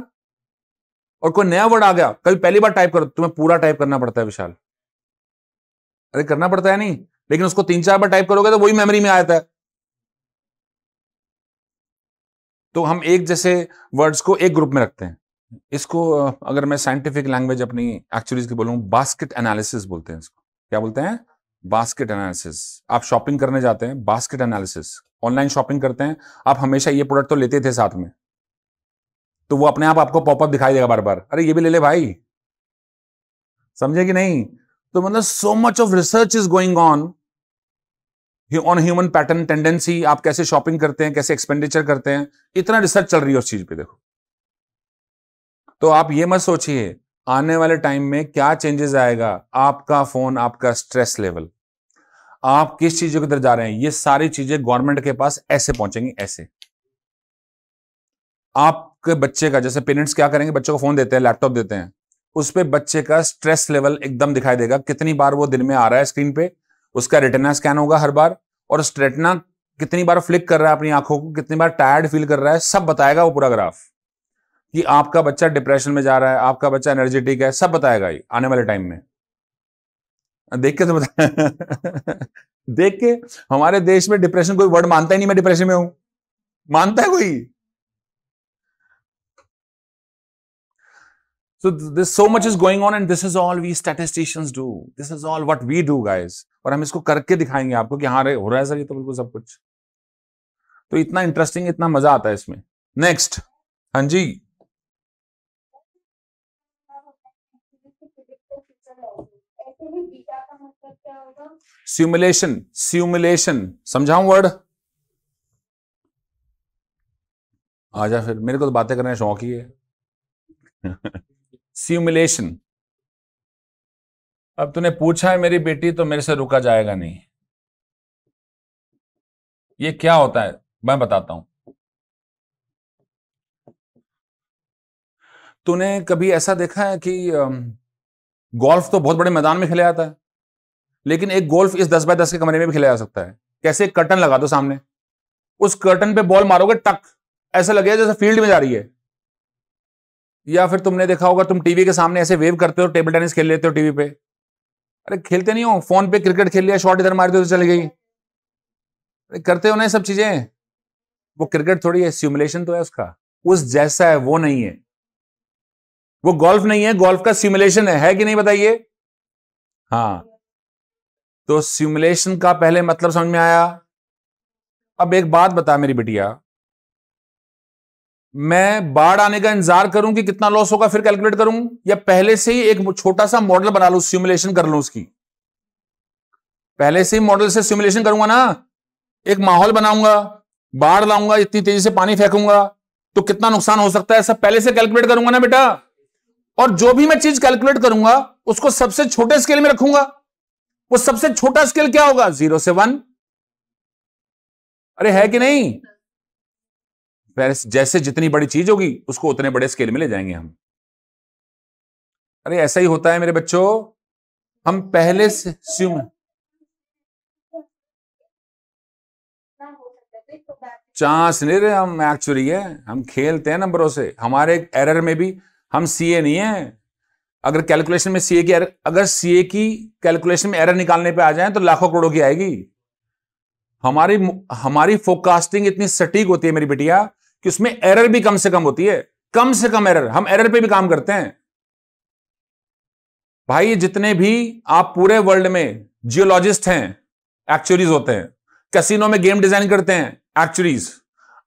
और कोई नया वर्ड आ गया कभी पहली बार टाइप करो तुम्हें पूरा टाइप करना पड़ता है विशाल अरे करना पड़ता है नहीं लेकिन उसको तीन चार बार टाइप करोगे तो वही मेमोरी में आता है तो हम एक जैसे वर्ड्स को एक ग्रुप में रखते हैं इसको अगर मैं साइंटिफिक लैंग्वेज अपनी एक्चुअली की बोलूँ बास्केट एनालिसिस बोलते हैं इसको क्या बोलते हैं बास्केट एनालिसिस आप शॉपिंग करने जाते हैं बास्केट एनालिसिस ऑनलाइन शॉपिंग करते हैं आप हमेशा ये प्रोडक्ट तो लेते थे साथ में तो वो अपने आप आपको पॉपअप दिखाई देगा बार बार अरे ये भी ले ले भाई समझे कि नहीं तो मतलब so much of research is going on on human pattern tendency आप कैसे शॉपिंग करते हैं कैसे एक्सपेंडिचर करते हैं इतना रिसर्च चल रही है उस चीज पे देखो तो आप ये मत सोचिए आने वाले टाइम में क्या चेंजेस आएगा आपका फोन आपका स्ट्रेस लेवल आप किस चीजों की तरफ जा रहे हैं ये सारी चीजें गवर्नमेंट के पास ऐसे पहुंचेंगी ऐसे आपके बच्चे का जैसे पेरेंट्स क्या करेंगे बच्चों को फोन देते हैं लैपटॉप देते हैं उस पर बच्चे का स्ट्रेस लेवल एकदम दिखाई देगा कितनी बार वो दिन में आ रहा है स्क्रीन पे उसका रेटना स्कैन होगा हर बार और स्ट्रेटना कितनी बार फ्लिक कर रहा है अपनी आंखों को कितनी बार टायर्ड फील कर रहा है सब बताएगा वो पूरा ग्राफ कि आपका बच्चा डिप्रेशन में जा रहा है आपका बच्चा एनर्जेटिक है सब बताएगा ये आने वाले टाइम में देख के तो बता देख के हमारे देश में डिप्रेशन कोई वर्ड मानता ही नहीं मैं डिप्रेशन में हूं मानता है कोई So this so much is going on and this is all we statisticians do. This is all what we do guys. और हम इसको करके दिखाएंगे आपको कि हाँ हो रहा है सर ये तो बिल्कुल सब कुछ तो इतना इंटरेस्टिंग इतना मजा आता है इसमें नेक्स्ट हाँ जी सिमुलेशन सिमुलेशन समझाऊं वर्ड आजा फिर मेरे को तो बातें करने शौक ही है सिमुलेशन अब तूने पूछा है मेरी बेटी तो मेरे से रुका जाएगा नहीं ये क्या होता है मैं बताता हूं तूने कभी ऐसा देखा है कि गोल्फ तो बहुत बड़े मैदान में खेला जाता है लेकिन एक गोल्फ इस दस बाय दस के कमरे में भी खेला जा सकता है कैसे एक कर्टन लगा दो सामने उस कर्टन पे बॉल मारोगे टक ऐसा लगेगा जैसे फील्ड में जा रही है या फिर तुमने देखा होगा तुम टीवी के सामने ऐसे वेव करते हो टेबल टेनिस खेल लेते हो टीवी पे अरे खेलते नहीं हो फोन पे क्रिकेट खेल लिया शॉट इधर मार दो तो चली गई अरे करते हो ना सब चीजें वो क्रिकेट थोड़ी है सिमुलेशन तो है उसका उस जैसा है वो नहीं है वो गोल्फ नहीं है गोल्फ का सिमुलेशन है, है कि नहीं बताइए हाँ तो सिमुलेशन का पहले मतलब समझ में आया अब एक बात बता मेरी बिटिया मैं बाढ़ आने का इंतजार करूं कि कितना लॉस होगा फिर कैलकुलेट करूं या पहले से ही एक छोटा सा मॉडल बना लू सिमुलेशन कर लू उसकी पहले से ही मॉडल से सिमुलेशन करूंगा ना एक माहौल बनाऊंगा बाढ़ लाऊंगा इतनी तेजी से पानी फेंकूंगा तो कितना नुकसान हो सकता है सब पहले से कैलकुलेट करूंगा ना बेटा और जो भी मैं चीज कैलकुलेट करूंगा उसको सबसे छोटे स्केल में रखूंगा वो सबसे छोटा स्केल क्या होगा जीरो से वन अरे है कि नहीं जैसे जितनी बड़ी चीज होगी उसको उतने बड़े स्केल में ले जाएंगे हम अरे ऐसा ही होता है मेरे बच्चों हम पहले से स्यूम चांस नहीं रहे हम एक्चुअली है हम खेलते हैं नंबरों से हमारे एरर में भी हम सीए नहीं है अगर कैलकुलेशन में सीए की एरर अगर सीए की कैलकुलेशन में एरर निकालने पे आ जाए तो लाखों करोड़ों की आएगी हमारी हमारी फोकास्टिंग इतनी सटीक होती है मेरी बेटिया कि उसमें एरर भी कम से कम होती है कम से कम एरर हम एरर पे भी काम करते हैं भाई जितने भी आप पूरे वर्ल्ड में जियोलॉजिस्ट हैं एक्चुअरीज होते हैं कैसीनो में गेम डिजाइन करते हैं एक्चुअरीज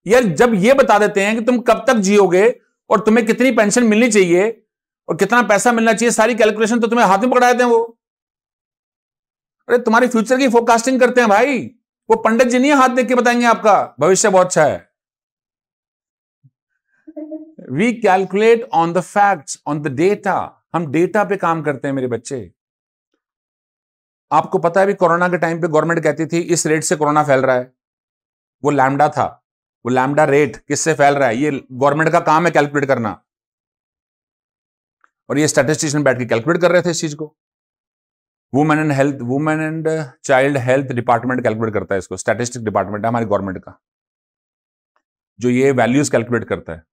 यार जब ये बता देते हैं कि तुम कब तक जियोगे और तुम्हें कितनी पेंशन मिलनी चाहिए और कितना पैसा मिलना चाहिए सारी कैलकुलेशन तो तुम्हें हाथ में पकड़ा देते हैं वो अरे तुम्हारे फ्यूचर की फोरकास्टिंग करते हैं भाई वो पंडित जी नहीं हाथ देख के बताएंगे आपका भविष्य बहुत अच्छा है we calculate on the facts on the data हम डेटा पे काम करते हैं मेरे बच्चे आपको पता है भी कोरोना के टाइम पे गवर्नमेंट कहती थी इस रेट से कोरोना फैल रहा है वो लैमडा था वो लैमडा रेट किससे फैल रहा है ये गवर्नमेंट का काम है कैलकुलेट करना और ये स्टेटिस्टिशियन बैठ के कैलकुलेट कर रहे थे इस चीज को women and health women and child health department calculate करता है इसको स्टैटिस्टिक डिपार्टमेंट है हमारी गवर्नमेंट का जो ये वैल्यूज कैलकुलेट करता है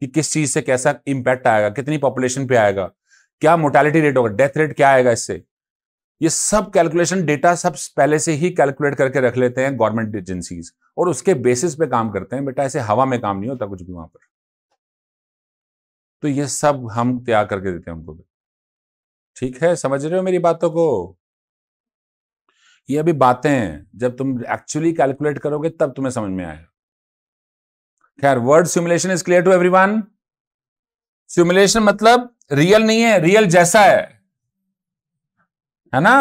कि किस चीज से कैसा इंपैक्ट आएगा कितनी पॉपुलेशन पे आएगा क्या मोर्टेलिटी रेट होगा डेथ रेट क्या आएगा इससे ये सब कैलकुलेशन डेटा सब पहले से ही कैलकुलेट करके रख लेते हैं गवर्नमेंट एजेंसीज और उसके बेसिस पे काम करते हैं बेटा ऐसे हवा में काम नहीं होता कुछ भी वहां पर तो ये सब हम तैयार करके देते हैं उनको ठीक है समझ रहे हो मेरी बातों को ये अभी बातें हैं जब तुम एक्चुअली कैलकुलेट करोगे तब तुम्हें समझ में आएगा खैर word simulation is clear to everyone simulation मतलब रियल नहीं है रियल जैसा है है ना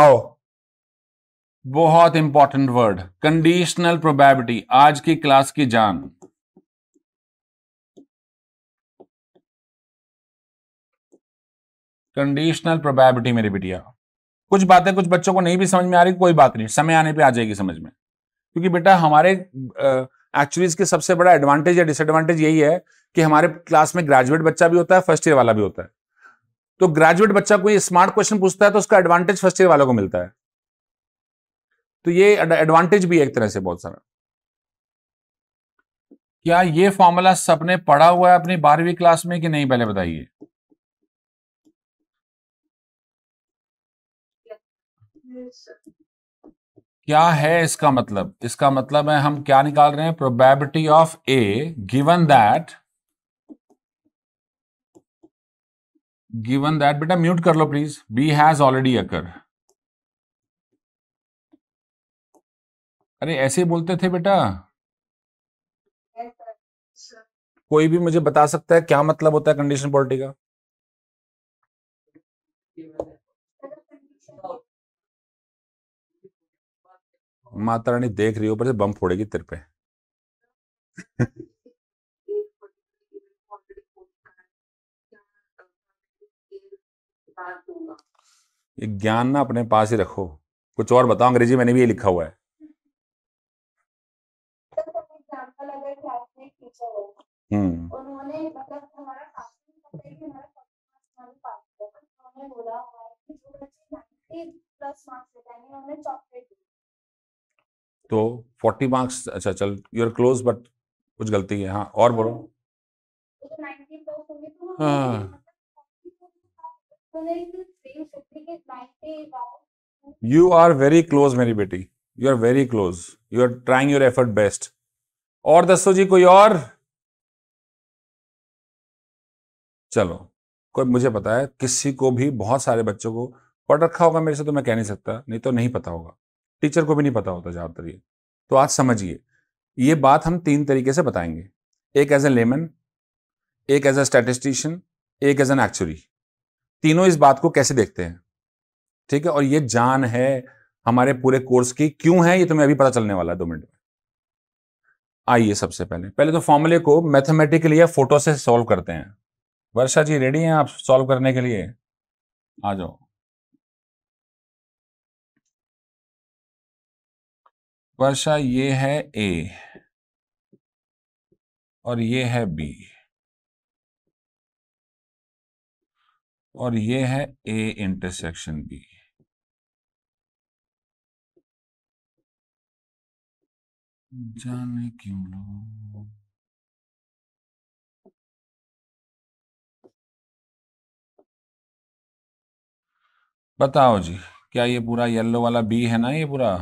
आओ बहुत इंपॉर्टेंट वर्ड कंडीशनल प्रोबेबिलिटी आज की क्लास की जान कंडीशनल प्रोबेबिलिटी मेरी बिटिया कुछ बातें कुछ बच्चों को नहीं भी समझ में आ रही कोई बात नहीं समय आने पे आ जाएगी समझ में क्योंकि बेटा हमारे एक्चुअली इसके सबसे बड़ा एडवांटेज या डिसएडवांटेज यही है कि हमारे क्लास में ग्रेजुएट बच्चा भी होता है फर्स्ट ईयर वाला भी होता है तो ग्रेजुएट बच्चा कोई स्मार्ट क्वेश्चन पूछता है तो उसका एडवांटेज फर्स्ट ईयर वालों को मिलता है तो ये एडवांटेज भी है एक तरह से बहुत सारा क्या ये फॉर्मूला सबने पढ़ा हुआ है अपनी बारहवीं क्लास में कि नहीं पहले बताइए क्या है इसका मतलब इसका मतलब है हम क्या निकाल रहे हैं probability of A given that given that बेटा म्यूट कर लो please B has already occur अरे ऐसे ही बोलते थे बेटा कोई भी मुझे बता सकता है क्या मतलब होता है कंडीशन पॉलिटी का माता रानी देख रही ऊपर से बम फोड़ेगी तिर पे ये ज्ञान ना अपने पास ही रखो कुछ और बताओ अंग्रेजी मैंने भी ये लिखा हुआ है हम्म। उन्होंने मतलब हमारा काफी है जो बच्चे 90 प्लस मार्क्स लेते हैं उन्हें चॉकलेट तो फोर्टी मार्क्स अच्छा चल यू आर क्लोज बट कुछ गलती है हाँ और बोलो हाँ यू आर वेरी क्लोज मेरी बेटी you are very close you are trying your effort best और दसो जी कोई और चलो कोई मुझे पता है किसी को भी बहुत सारे बच्चों को पढ़ रखा होगा मेरे से तो मैं कह नहीं सकता नहीं तो नहीं पता होगा टीचर को भी नहीं पता होता ज़्यादातर ये तो आज समझिए ये बात हम तीन तरीके से बताएंगे एक एज ए लेमन एक एज ए स्टैटिस्टिशियन एक एज एन एक्चुअली तीनों इस बात को कैसे देखते हैं ठीक है और ये जान है हमारे पूरे कोर्स की क्यों है ये तुम्हें अभी पता चलने वाला है दो मिनट में आइए सबसे पहले पहले तो फॉर्मूले को मैथमेटिकली या फोटो से सॉल्व करते हैं वर्षा जी रेडी हैं आप सॉल्व करने के लिए आ जाओ वर्षा ये है ए और ये है बी और ये है ए इंटरसेक्शन बी जाने क्यों लोग बताओ जी क्या ये पूरा येलो वाला बी है ना ये पूरा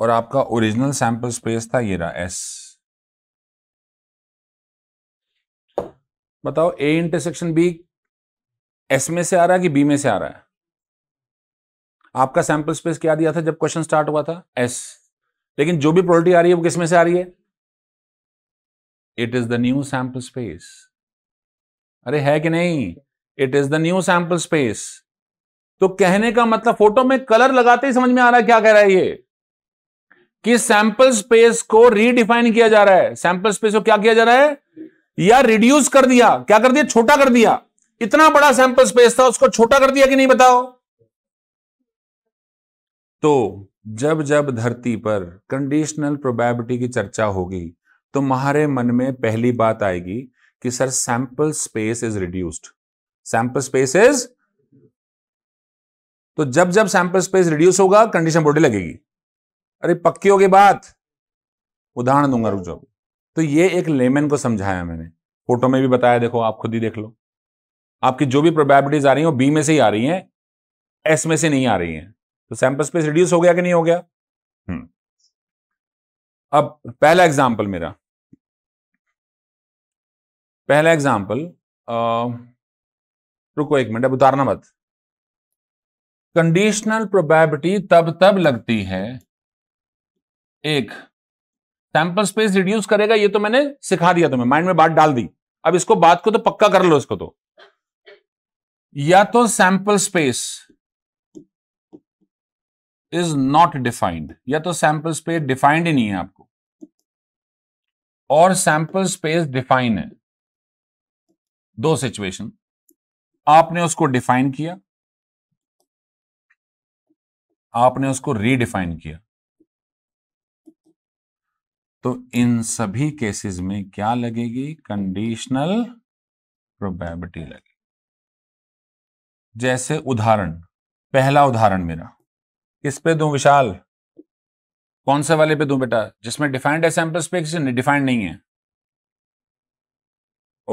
और आपका ओरिजिनल सैंपल स्पेस था ये रहा एस बताओ ए इंटरसेक्शन बी एस में से आ रहा है कि बी में से आ रहा है आपका सैंपल स्पेस क्या दिया था जब क्वेश्चन स्टार्ट हुआ था एस लेकिन जो भी प्रोबेबिलिटी आ रही है वो किस में से आ रही है it is the new sample space अरे है कि नहीं it is the new sample space तो कहने का मतलब फोटो में कलर लगाते ही समझ में आ रहा है क्या कह रहा है ये कि सैंपल स्पेस को रीडिफाइन किया जा रहा है सैंपल स्पेस को क्या किया जा रहा है या रिड्यूस कर दिया क्या कर दिया छोटा कर दिया इतना बड़ा सैंपल स्पेस था उसको छोटा कर दिया कि नहीं बताओ तो जब जब धरती पर कंडीशनल प्रोबेबिलिटी की चर्चा होगी तो हमारे मन में पहली बात आएगी कि sir sample space is reduced sample space is तो जब जब सैंपल स्पेस रिड्यूस होगा कंडीशन बॉडी लगेगी अरे पक्की होगी बात उदाहरण दूंगा रुक जाओ तो ये एक लेमन को समझाया मैंने फोटो में भी बताया देखो आप खुद ही देख लो आपकी जो भी प्रोबेबिलिटीज आ रही हैं वो बी में से ही आ रही हैं एस में से नहीं आ रही हैं तो सैंपल स्पेस रिड्यूस हो गया कि नहीं हो गया हम्म। अब पहला एग्जाम्पल मेरा पहला एग्जाम्पल रुको एक मिनट अब उतारना मत कंडीशनल प्रोबेबिलिटी तब तब लगती है एक सैंपल स्पेस रिड्यूस करेगा ये तो मैंने सिखा दिया तुम्हें माइंड में बात डाल दी अब इसको बात को तो पक्का कर लो इसको तो या तो sample space is not defined या तो सैंपल स्पेस डिफाइंड ही नहीं है आपको और सैंपल स्पेस डिफाइन है दो सिचुएशन आपने उसको डिफाइन किया आपने उसको रीडिफाइन किया तो इन सभी केसेस में क्या लगेगी कंडीशनल प्रोबेबिलिटी लगेगी जैसे उदाहरण पहला उदाहरण मेरा किस पे दूं विशाल कौन से वाले पे दूं बेटा जिसमें डिफाइंड है सैंपल स्पेस डिफाइंड नहीं है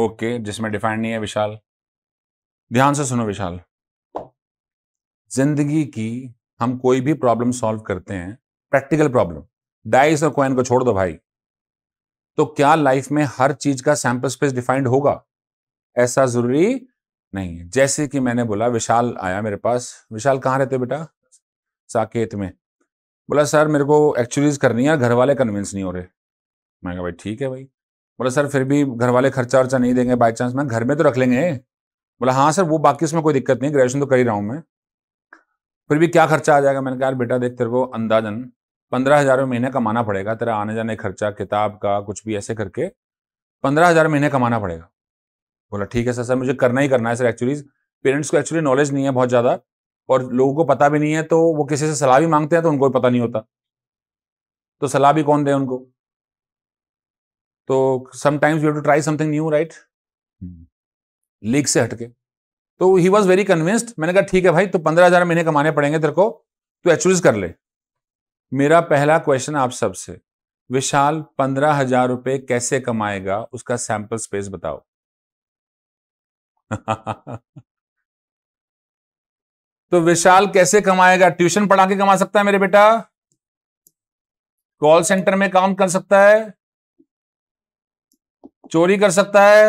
ओके जिसमें डिफाइंड नहीं है विशाल ध्यान से सुनो विशाल जिंदगी की हम कोई भी प्रॉब्लम सॉल्व करते हैं प्रैक्टिकल प्रॉब्लम डाइस और कॉइन को छोड़ दो भाई तो क्या लाइफ में हर चीज का सैंपल स्पेस डिफाइंड होगा ऐसा जरूरी नहीं है जैसे कि मैंने बोला विशाल आया मेरे पास विशाल कहाँ रहते बेटा साकेत में बोला सर मेरे को एक्चुअलीज करनी है घर वाले कन्विंस नहीं हो रहे मैं कहा भाई ठीक है भाई बोला सर फिर भी घर वाले खर्चा वर्चा नहीं देंगे बाई चांस मैं घर में तो रख लेंगे बोला हाँ सर वो बाकी उसमें कोई दिक्कत नहीं ग्रेजुएशन तो कर ही रहा हूँ मैं फिर भी क्या खर्चा आ जाएगा मैंने कहा यार बेटा देख तेरे को अंदाजन पंद्रह हजार रुपये महीने कमाना पड़ेगा तेरा आने जाने खर्चा किताब का कुछ भी ऐसे करके पंद्रह हजार महीने कमाना पड़ेगा बोला ठीक है सर सर मुझे करना ही करना है सर एक्चुअली पेरेंट्स को एक्चुअली नॉलेज नहीं है बहुत ज़्यादा और लोगों को पता भी नहीं है तो वो किसी से सलाह भी मांगते हैं तो उनको भी पता नहीं होता तो सलाह भी कौन दे उनको तो sometimes you to try something new right लीग से हटके तो ही वॉज वेरी कन्विंस्ड मैंने कहा ठीक है भाई तो पंद्रह हजार महीने कमाने पड़ेंगे तेरे को तू एक्चुअलीज कर ले मेरा पहला क्वेश्चन आप सबसे विशाल पंद्रह हजार रुपये कैसे कमाएगा उसका सैंपल स्पेस बताओ तो विशाल कैसे कमाएगा ट्यूशन पढ़ा के कमा सकता है मेरे बेटा कॉल सेंटर में काम कर सकता है चोरी कर सकता है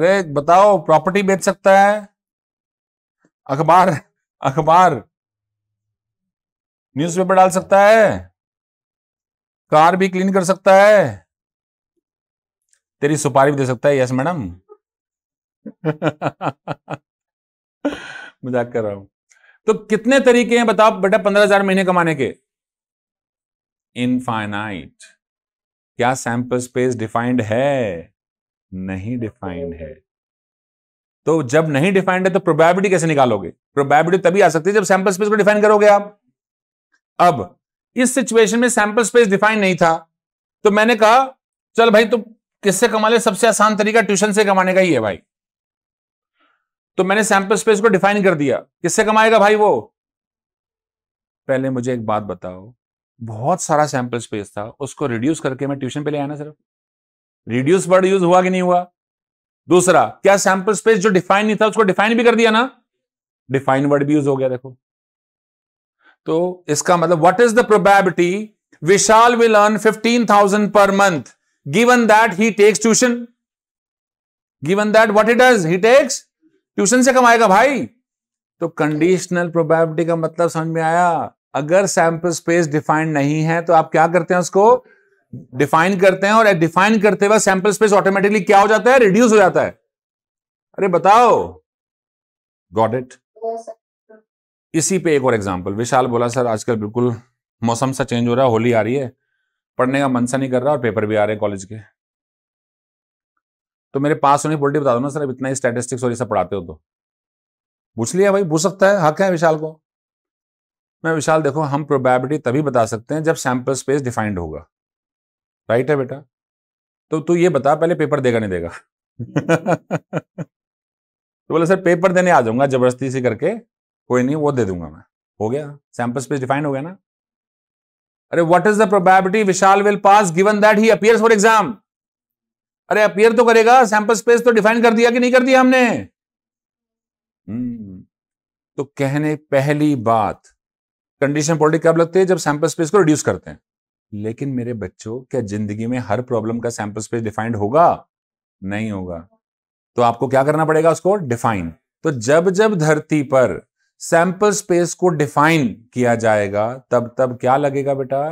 अरे बताओ प्रॉपर्टी बेच सकता है अखबार अखबार न्यूज़पेपर डाल सकता है कार भी क्लीन कर सकता है तेरी सुपारी भी दे सकता है यस मैडम मजाक कर रहा हूं तो कितने तरीके हैं बताओ बेटा पंद्रह हजार महीने कमाने के इनफाइनाइट क्या सैंपल स्पेस डिफाइंड है नहीं डिफाइंड है तो जब नहीं डिफाइंड है तो प्रोबेबिलिटी कैसे निकालोगे प्रोबेबिलिटी तभी आ सकती है जब सैंपल स्पेस को डिफाइन करोगे आप अब इस सिचुएशन में सैंपल स्पेस डिफाइन नहीं था तो मैंने कहा चल भाई तुम किससे कमा ले सबसे आसान तरीका ट्यूशन से कमाने का ही है भाई तो मैंने सैंपल स्पेस को डिफाइन कर दिया किससे कमाएगा भाई वो पहले मुझे एक बात बताओ बहुत सारा सैंपल स्पेस था उसको रिड्यूस करके मैं ट्यूशन पे ले आना सिर्फ रिड्यूस वर्ड यूज हुआ कि नहीं हुआ दूसरा क्या सैंपल स्पेस जो डिफाइन नहीं था उसको डिफाइन भी कर दिया ना डिफाइन वर्ड भी यूज हो गया देखो तो इसका मतलब what is the probability Vishal will earn fifteen thousand per month given that he takes tuition given that what it he takes tuition से कमाएगा भाई तो कंडीशनल प्रोबेबिलिटी का मतलब समझ में आया अगर सैंपल स्पेस डिफाइंड नहीं है तो आप क्या करते हैं उसको डिफाइन करते हैं और डिफाइन करते हुए सैंपल स्पेस ऑटोमेटिकली क्या हो जाता है रिड्यूस हो जाता है अरे बताओ गॉड इट इसी पे एक और एग्जाम्पल विशाल बोला सर आजकल बिल्कुल मौसम सा चेंज हो रहा है होली आ रही है पढ़ने का मन सा नहीं कर रहा और पेपर भी आ रहे हैं कॉलेज के तो मेरे पास होने पोल्टी बता दो ना सर अब इतना ही स्टैटिस्टिक्स और ये सब पढ़ाते हो तो पूछ लिया भाई पूछ सकता है हक है विशाल को मैं विशाल देखो हम प्रोबेबिलिटी तभी बता सकते हैं जब सैंपल स्पेस डिफाइंड होगा राइट है बेटा तो तू ये बता पहले पेपर देगा नहीं देगा तो बोले सर पेपर देने आ जाऊंगा जबरदस्ती से करके कोई नहीं वो दे दूंगा मैं हो गया सैंपल स्पेस डिफाइन हो गया ना अरे what is the probability Vishal will pass given that he appears for exam अरे अपियर तो करेगा सैंपल स्पेस तो डिफाइन कर दिया कि नहीं कर दिया हमने हम्म। तो कहने पहली बात कंडीशन पॉलिटिक कब लगती है जब सैंपल स्पेस को रिड्यूस करते हैं लेकिन मेरे बच्चों क्या जिंदगी में हर प्रॉब्लम का सैंपल स्पेस डिफाइंड होगा नहीं होगा तो आपको क्या करना पड़ेगा उसको डिफाइन तो जब जब धरती पर सैंपल स्पेस को डिफाइन किया जाएगा तब तब क्या लगेगा बेटा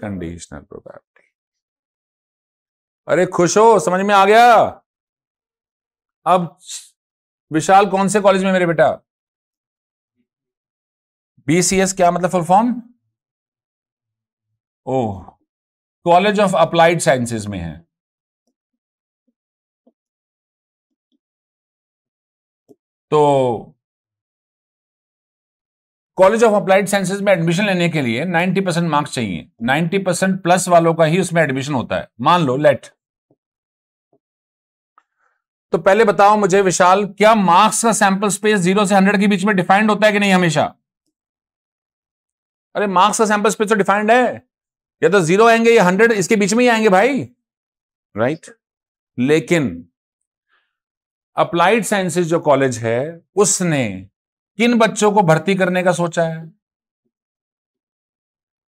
कंडीशनल प्रोबेबिलिटी अरे खुश हो समझ में आ गया अब विशाल कौन से कॉलेज में मेरे बेटा बीसीएस क्या मतलब full form oh college of applied sciences में है तो कॉलेज ऑफ अप्लाइड साइंसेज में एडमिशन लेने के लिए 90 परसेंट मार्क्स चाहिए 90 परसेंट प्लस वालों का ही उसमें एडमिशन होता है मान लो लेट तो पहले बताओ मुझे विशाल क्या मार्क्स का सैंपल स्पेस जीरो से हंड्रेड के बीच में डिफाइंड होता है कि नहीं हमेशा अरे मार्क्स का सैंपल स्पेस तो डिफाइंड है या तो जीरो आएंगे या हंड्रेड इसके बीच में ही आएंगे भाई राइट right? लेकिन अप्लाइड साइंसेज जो कॉलेज है उसने किन बच्चों को भर्ती करने का सोचा है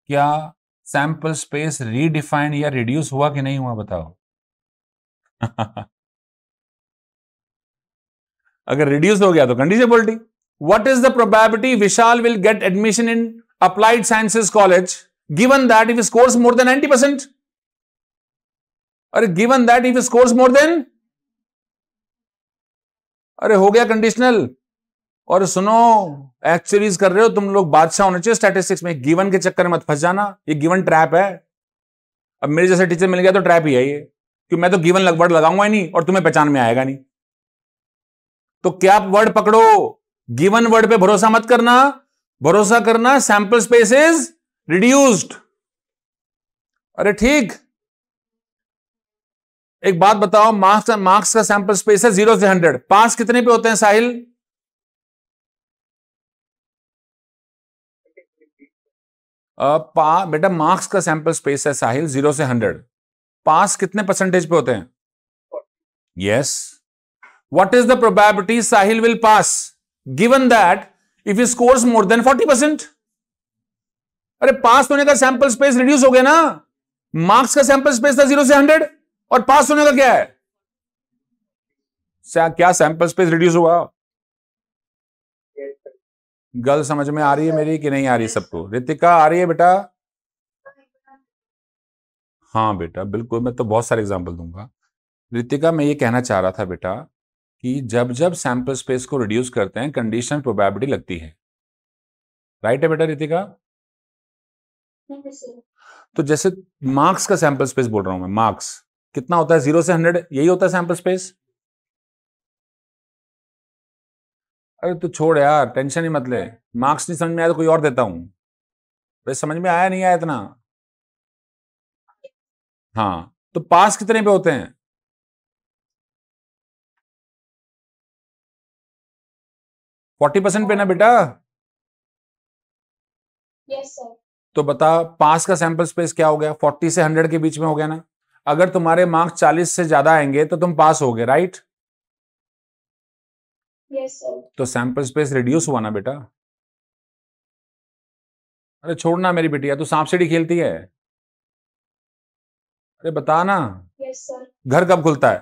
क्या सैंपल स्पेस रीडिफाइंड या रिड्यूस हुआ कि नहीं हुआ बताओ अगर रिड्यूस हो गया तो कंडीजेबिलिटी what is the probability Vishal will get admission in applied sciences college given that if scores more than ninety percent अरे given that if scores more than अरे हो गया कंडीशनल और सुनो एक्चुअलीज कर रहे हो तुम लोग बादशाह होने चाहिए स्टैटिस्टिक्स में गिवन के चक्कर में मत फंस जाना ये गिवन ट्रैप है अब मेरे जैसे टीचर मिल गया तो ट्रैप ही है ये कि मैं तो गिवन लगभग लगाऊंगा ही नहीं और तुम्हें पहचान में आएगा नहीं तो क्या वर्ड पकड़ो गिवन वर्ड पे भरोसा मत करना भरोसा करना सैंपल स्पेस इज रिड्यूस्ड अरे ठीक एक बात बताओ मार्क्स मार्क्स का सैंपल स्पेस है जीरो से हंड्रेड पास कितने पे होते हैं साहिल पा बेटा मार्क्स का सैंपल स्पेस है साहिल जीरो से हंड्रेड पास कितने परसेंटेज पे होते हैं yes what is the probability Sahil will pass given that if you scores more than forty percent अरे पास होने का सैंपल स्पेस रिड्यूस हो गया ना मार्क्स का सैंपल स्पेस था जीरो से हंड्रेड और पास होने का क्या है क्या सैंपल स्पेस रिड्यूस हुआ गल समझ में आ रही है मेरी कि नहीं आ रही सबको रितिका आ रही है बेटा हाँ बेटा बिल्कुल मैं तो बहुत सारे एग्जाम्पल दूंगा ऋतिका मैं ये कहना चाह रहा था बेटा कि जब जब सैंपल स्पेस को रिड्यूस करते हैं कंडीशन प्रोबेबिलिटी लगती है राइट है बेटा ऋतिका तो जैसे मार्क्स का सैंपल स्पेस बोल रहा हूं मैं मार्क्स कितना होता है जीरो से हंड्रेड यही होता है सैंपल स्पेस अरे तू छोड़ यार टेंशन ही मत ले मार्क्स नहीं समझ में आया तो कोई और देता हूँ भाई समझ में आया नहीं आया इतना हाँ तो पास कितने पे होते हैं फोर्टी परसेंट पे ना बेटा yes, तो बता पास का सैंपल स्पेस क्या हो गया फोर्टी से हंड्रेड के बीच में हो गया ना अगर तुम्हारे मार्क्स चालीस से ज्यादा आएंगे तो तुम पास हो गए राइट यस सर तो सैंपल स्पेस रिड्यूस हुआ ना बेटा अरे छोड़ना मेरी बेटी तू सांप सीढ़ी खेलती है अरे बता ना yes, घर कब खुलता है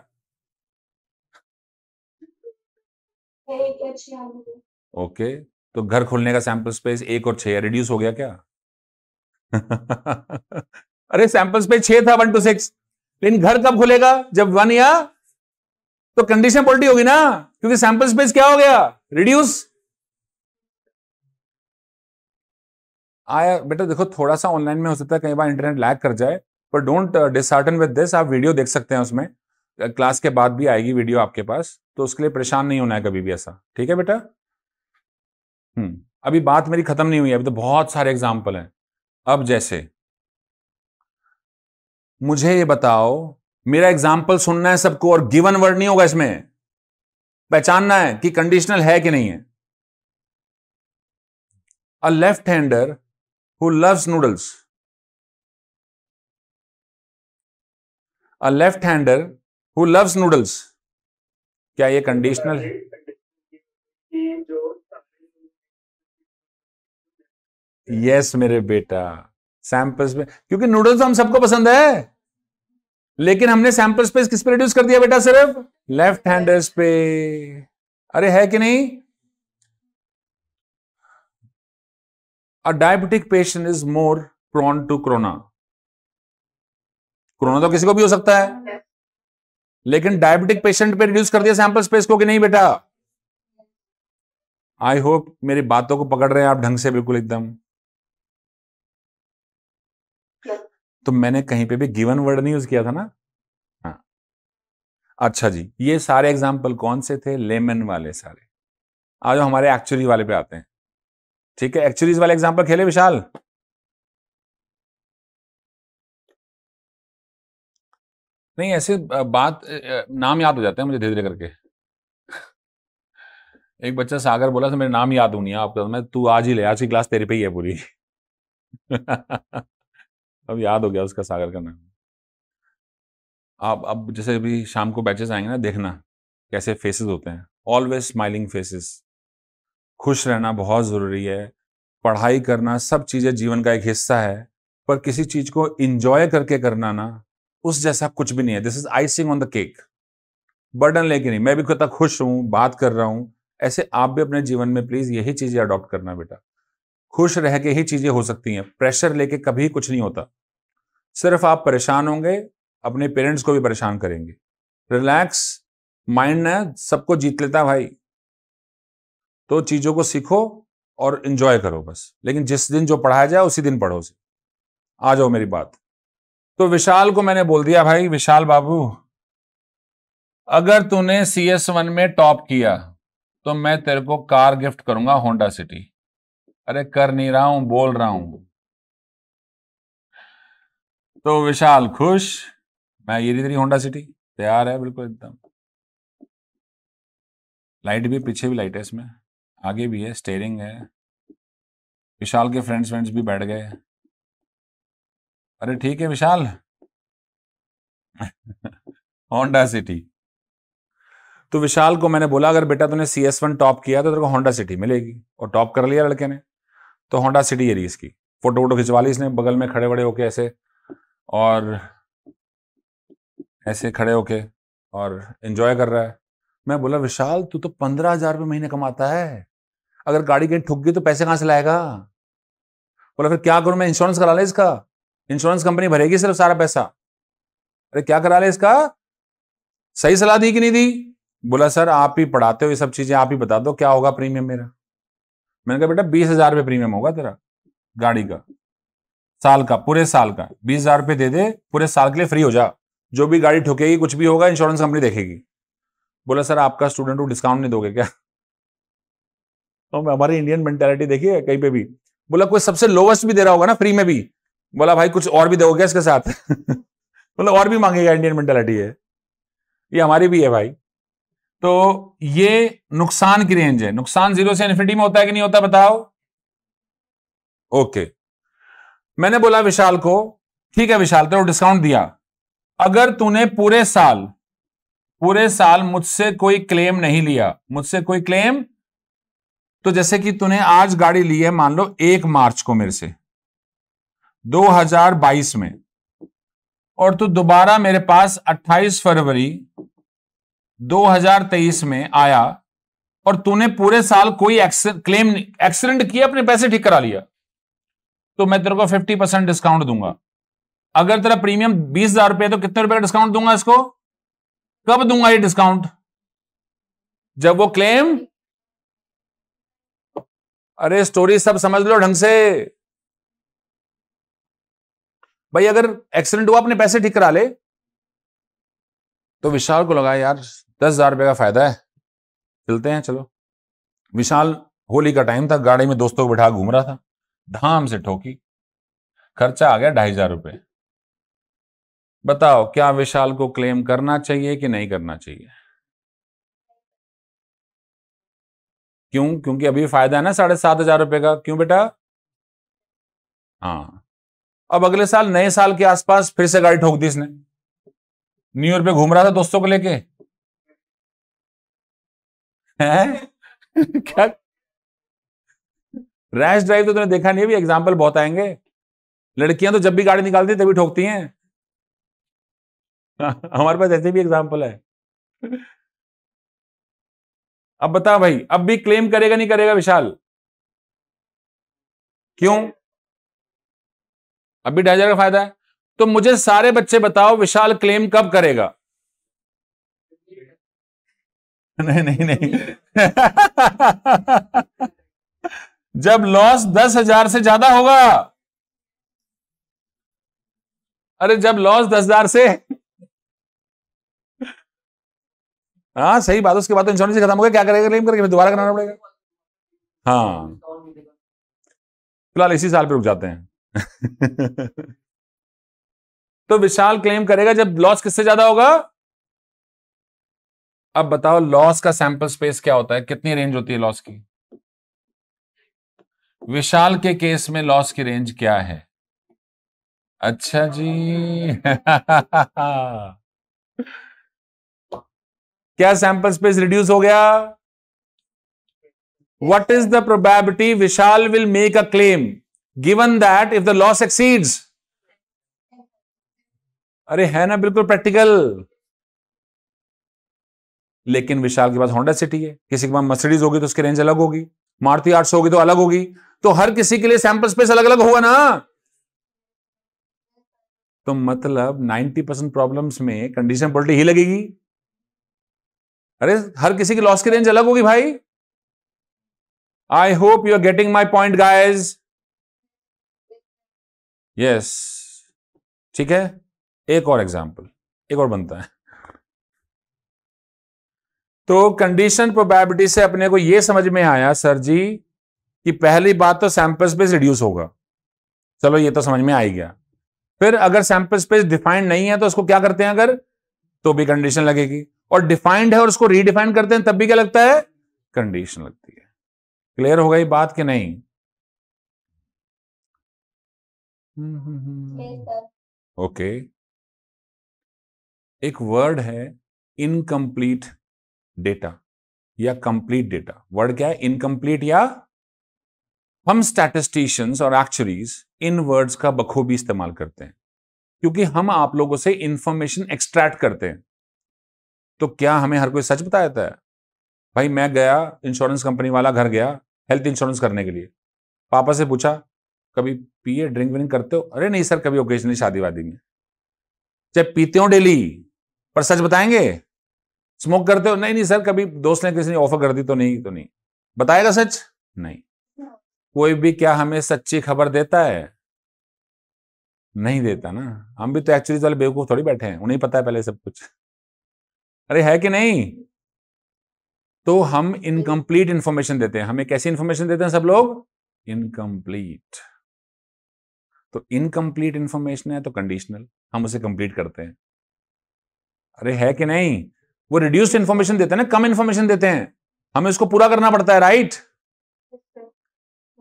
ओके okay, तो घर खुलने का सैंपल स्पेस एक और छह रिड्यूस हो गया क्या अरे सैंपल स्पेस छह था वन टू सिक्स लेकिन घर कब खुलेगा जब वन या तो कंडीशन पोल्टी होगी ना क्योंकि सैंपल स्पेस क्या हो गया रिड्यूस आया बेटा देखो थोड़ा सा ऑनलाइन में हो सकता है कई बार इंटरनेट लैग कर जाए पर डोंट डिसन विद दिस आप वीडियो देख सकते हैं उसमें क्लास uh, के बाद भी आएगी वीडियो आपके पास तो उसके लिए परेशान नहीं होना है कभी भी ऐसा ठीक है बेटा हम्म अभी बात मेरी खत्म नहीं हुई अभी तो बहुत सारे एग्जाम्पल हैं अब जैसे मुझे ये बताओ मेरा एग्जाम्पल सुनना है सबको और गिवन वर्ड नहीं होगा इसमें पहचानना है कि कंडीशनल है कि नहीं है a left hander who loves noodles a left hander who loves noodles क्या ये कंडीशनल है यस yes, मेरे बेटा सैंपल्स में क्योंकि नूडल्स हम सबको पसंद है लेकिन हमने सैंपल स्पेस किस पे रिड्यूस कर दिया बेटा सिर्फ लेफ्ट हैंड पे अरे है कि नहीं a diabetic patient is more prone to corona corona तो किसी को भी हो सकता है लेकिन डायबिटिक पेशेंट पे रिड्यूस कर दिया सैंपल स्पेस को कि नहीं बेटा आई होप मेरी बातों को पकड़ रहे हैं आप ढंग से बिल्कुल एकदम तो मैंने कहीं पे भी गिवन वर्ड नहीं यूज किया था ना हाँ अच्छा जी ये सारे एग्जाम्पल कौन से थे लेमन वाले सारे आज हमारे एक्चुअली वाले पे आते हैं ठीक है एक्चुअली वाले एग्जाम्पल खेले विशाल नहीं ऐसे बात नाम याद हो जाते हैं मुझे धीरे धीरे करके एक बच्चा सागर बोला था मेरे नाम याद होनी है आपका मैं तू आज ही ले आज की क्लास तेरे पे ही है पूरी अब याद हो गया उसका सागर का नाम आप अब जैसे अभी शाम को बैचेस आएंगे ना देखना कैसे फेसेस होते हैं ऑलवेज स्माइलिंग फेसेस खुश रहना बहुत ज़रूरी है पढ़ाई करना सब चीज़ें जीवन का एक हिस्सा है पर किसी चीज़ को इंजॉय करके करना ना उस जैसा कुछ भी नहीं है this is icing on the cake burden लेके नहीं मैं भी कितना खुश हूँ बात कर रहा हूँ ऐसे आप भी अपने जीवन में प्लीज़ यही चीज़ें अडॉप्ट करना बेटा खुश रह के ही चीज़ें हो सकती हैं प्रेशर लेके कभी कुछ नहीं होता सिर्फ आप परेशान होंगे अपने पेरेंट्स को भी परेशान करेंगे रिलैक्स माइंड ना सबको जीत लेता भाई तो चीज़ों को सीखो और इंजॉय करो बस लेकिन जिस दिन जो पढ़ाया जाए उसी दिन पढ़ो उसे आ जाओ मेरी बात तो विशाल को मैंने बोल दिया भाई विशाल बाबू अगर तूने सी एस वन में टॉप किया तो मैं तेरे को कार गिफ्ट करूंगा होंडा सिटी अरे कर नहीं रहा हूं बोल रहा हूं तो विशाल खुश मैं ये तेरी होंडा सिटी तैयार है बिल्कुल एकदम लाइट भी पीछे भी लाइट है इसमें आगे भी है स्टेयरिंग है विशाल के फ्रेंड्स फ्रेंड्स भी बैठ गए अरे ठीक है विशाल होंडा सिटी तो विशाल को मैंने बोला अगर बेटा तूने सी एस वन टॉप किया तो तेरे को होंडा सिटी मिलेगी और टॉप कर लिया लड़के ने तो होंडा सिटी ये रही इसकी फोटो वोटो खिंचवा ली इसने बगल में खड़े बड़े होके ऐसे और ऐसे खड़े होके और एंजॉय कर रहा है मैं बोला विशाल तू तो पंद्रह हजार रुपये महीने कमाता है अगर गाड़ी कहीं ठुक गई तो पैसे कहाँ से लाएगा बोला फिर क्या करूँ मैं इंश्योरेंस करा ले इसका इंश्योरेंस कंपनी भरेगी सिर्फ सारा पैसा अरे क्या करा ले इसका सही सलाह दी कि नहीं दी बोला सर आप ही पढ़ाते हो ये सब चीजें आप ही बता दो क्या होगा प्रीमियम मेरा मैंने कहा बेटा बीस हजार रुपये प्रीमियम होगा तेरा गाड़ी का साल का पूरे साल का बीस हजार रुपये दे दे पूरे साल के लिए फ्री हो जा जो भी गाड़ी ठोकेगी कुछ भी होगा इंश्योरेंस कंपनी देखेगी बोला सर आपका स्टूडेंट को डिस्काउंट नहीं दोगे क्या तो हमारी इंडियन मेंटेलिटी देखिए कहीं पे भी बोला कोई सबसे लोवेस्ट भी दे रहा होगा ना फ्री में भी बोला भाई कुछ और भी दोगे इसके साथ बोला और भी मांगेगा इंडियन मेंटेलिटी है ये हमारी भी है भाई तो ये नुकसान की रेंज है नुकसान जीरो से इन्फिनिटी में होता है कि नहीं होता बताओ ओके मैंने बोला विशाल को ठीक है विशाल तेरे डिस्काउंट दिया अगर तूने पूरे साल पूरे साल मुझसे कोई क्लेम नहीं लिया मुझसे कोई क्लेम तो जैसे कि तूने आज गाड़ी ली है मान लो एक मार्च को मेरे से 2022 में और तू दोबारा मेरे पास 28 फरवरी 2023 में आया और तूने पूरे साल कोई एक्सीडेंट क्लेम एक्सीडेंट किया अपने पैसे ठीक करा लिया तो मैं तेरे को फिफ्टी परसेंट डिस्काउंट दूंगा अगर तेरा प्रीमियम बीस हजार रुपये तो कितने रुपए का डिस्काउंट दूंगा इसको कब दूंगा ये डिस्काउंट जब वो क्लेम अरे स्टोरी सब समझ लो ढंग से भाई अगर एक्सीडेंट हुआ अपने पैसे ठीक करा ले तो विशाल को लगा यार दस हजार रुपये का फायदा है चलते हैं चलो विशाल होली का टाइम था गाड़ी में दोस्तों को बैठा घूम रहा था धाम से ठोकी खर्चा आ गया ढाई हजार रुपये बताओ क्या विशाल को क्लेम करना चाहिए कि नहीं करना चाहिए क्यों क्योंकि अभी फायदा है ना साढ़े सात हजार रुपये का क्यों बेटा हाँ अब अगले साल नए साल के आसपास फिर से गाड़ी ठोक दी इसने न्यू ईयर पे घूम रहा था दोस्तों को लेके हैं क्या रैश ड्राइव तो तुमने देखा नहीं अभी एग्जाम्पल बहुत आएंगे लड़कियां तो जब भी गाड़ी निकालती तभी ठोकती हैं हमारे पास ऐसे भी एग्जाम्पल है अब बता भाई अब भी क्लेम करेगा नहीं करेगा विशाल क्यों अब भी का फायदा है तो मुझे सारे बच्चे बताओ विशाल क्लेम कब करेगा नहीं नहीं नहीं जब लॉस दस हजार से ज्यादा होगा अरे जब लॉस दस हजार से हाँ सही बात उसके बाद तो इंश्योरेंस खत्म हो गया क्या करेगा क्लेम करके दोबारा कराना पड़ेगा हाँ फिलहाल इसी साल पे रुक जाते हैं तो विशाल क्लेम करेगा जब लॉस किससे ज्यादा होगा अब बताओ लॉस का सैंपल स्पेस क्या होता है कितनी रेंज होती है लॉस की विशाल के केस में लॉस की रेंज क्या है अच्छा जी क्या सैंपल स्पेस रिड्यूस हो गया what is the probability Vishal will make a claim given that if the loss exceeds अरे है ना बिल्कुल प्रैक्टिकल लेकिन विशाल के पास होंडा सिटी है किसी के पास मर्सिडीज होगी तो उसकी रेंज अलग होगी मारुति आर्ट्स होगी तो अलग होगी तो हर किसी के लिए सैंपल स्पेस अलग अलग होगा ना तो मतलब 90 परसेंट प्रॉब्लम में कंडीशन पोल्टी ही लगेगी अरे हर किसी की लॉस की रेंज अलग होगी भाई I hope you are getting my point guys yes ठीक है एक और एग्जाम्पल एक और बनता है तो कंडीशन प्रोबेबिलिटी से अपने को यह समझ में आया सर जी कि पहली बात तो सैंपल स्पेस रिड्यूस होगा चलो ये तो समझ में आ ही गया फिर अगर सैंपल स्पेस डिफाइंड नहीं है तो उसको क्या करते हैं अगर तो भी कंडीशन लगेगी और डिफाइंड है और उसको रीडिफाइन करते हैं तब भी क्या लगता है कंडीशन लगती है क्लियर हो गई बात कि नहीं ओके okay. एक वर्ड है इनकम्प्लीट डेटा या कंप्लीट डेटा वर्ड क्या है इनकम्प्लीट या हम स्टैटिस्टिशियंस और एक्चुअलीज इन वर्ड्स का बखूबी इस्तेमाल करते हैं क्योंकि हम आप लोगों से इंफॉर्मेशन एक्सट्रैक्ट करते हैं तो क्या हमें हर कोई सच बताया था भाई मैं गया इंश्योरेंस कंपनी वाला घर गया हेल्थ इंश्योरेंस करने के लिए पापा से पूछा कभी पिए ड्रिंक विंक करते हो अरे नहीं सर कभी ओकेजनली शादी वादी में चाहे पीते हो डेली पर सच बताएंगे स्मोक करते हो नहीं नहीं सर कभी दोस्त ने किसी ने ऑफर कर दी तो नहीं तो नहीं बताएगा सच नहीं कोई भी क्या हमें सच्ची खबर देता है नहीं देता ना हम भी तो एक्चुअली वाले बेवकूफ थोड़ी बैठे हैं उन्हें पता है पहले सब कुछ अरे है कि नहीं तो हम इनकम्प्लीट इंफॉर्मेशन देते हैं हमें कैसी इंफॉर्मेशन देते हैं सब लोग इनकम्प्लीट तो इनकम्प्लीट इंफॉर्मेशन है तो कंडीशनल हम उसे कंप्लीट करते हैं अरे है कि नहीं वो रिड्यूस्ड इंफॉर्मेशन देते हैं ना कम इंफॉर्मेशन देते हैं हमें उसको पूरा करना पड़ता है राइट right?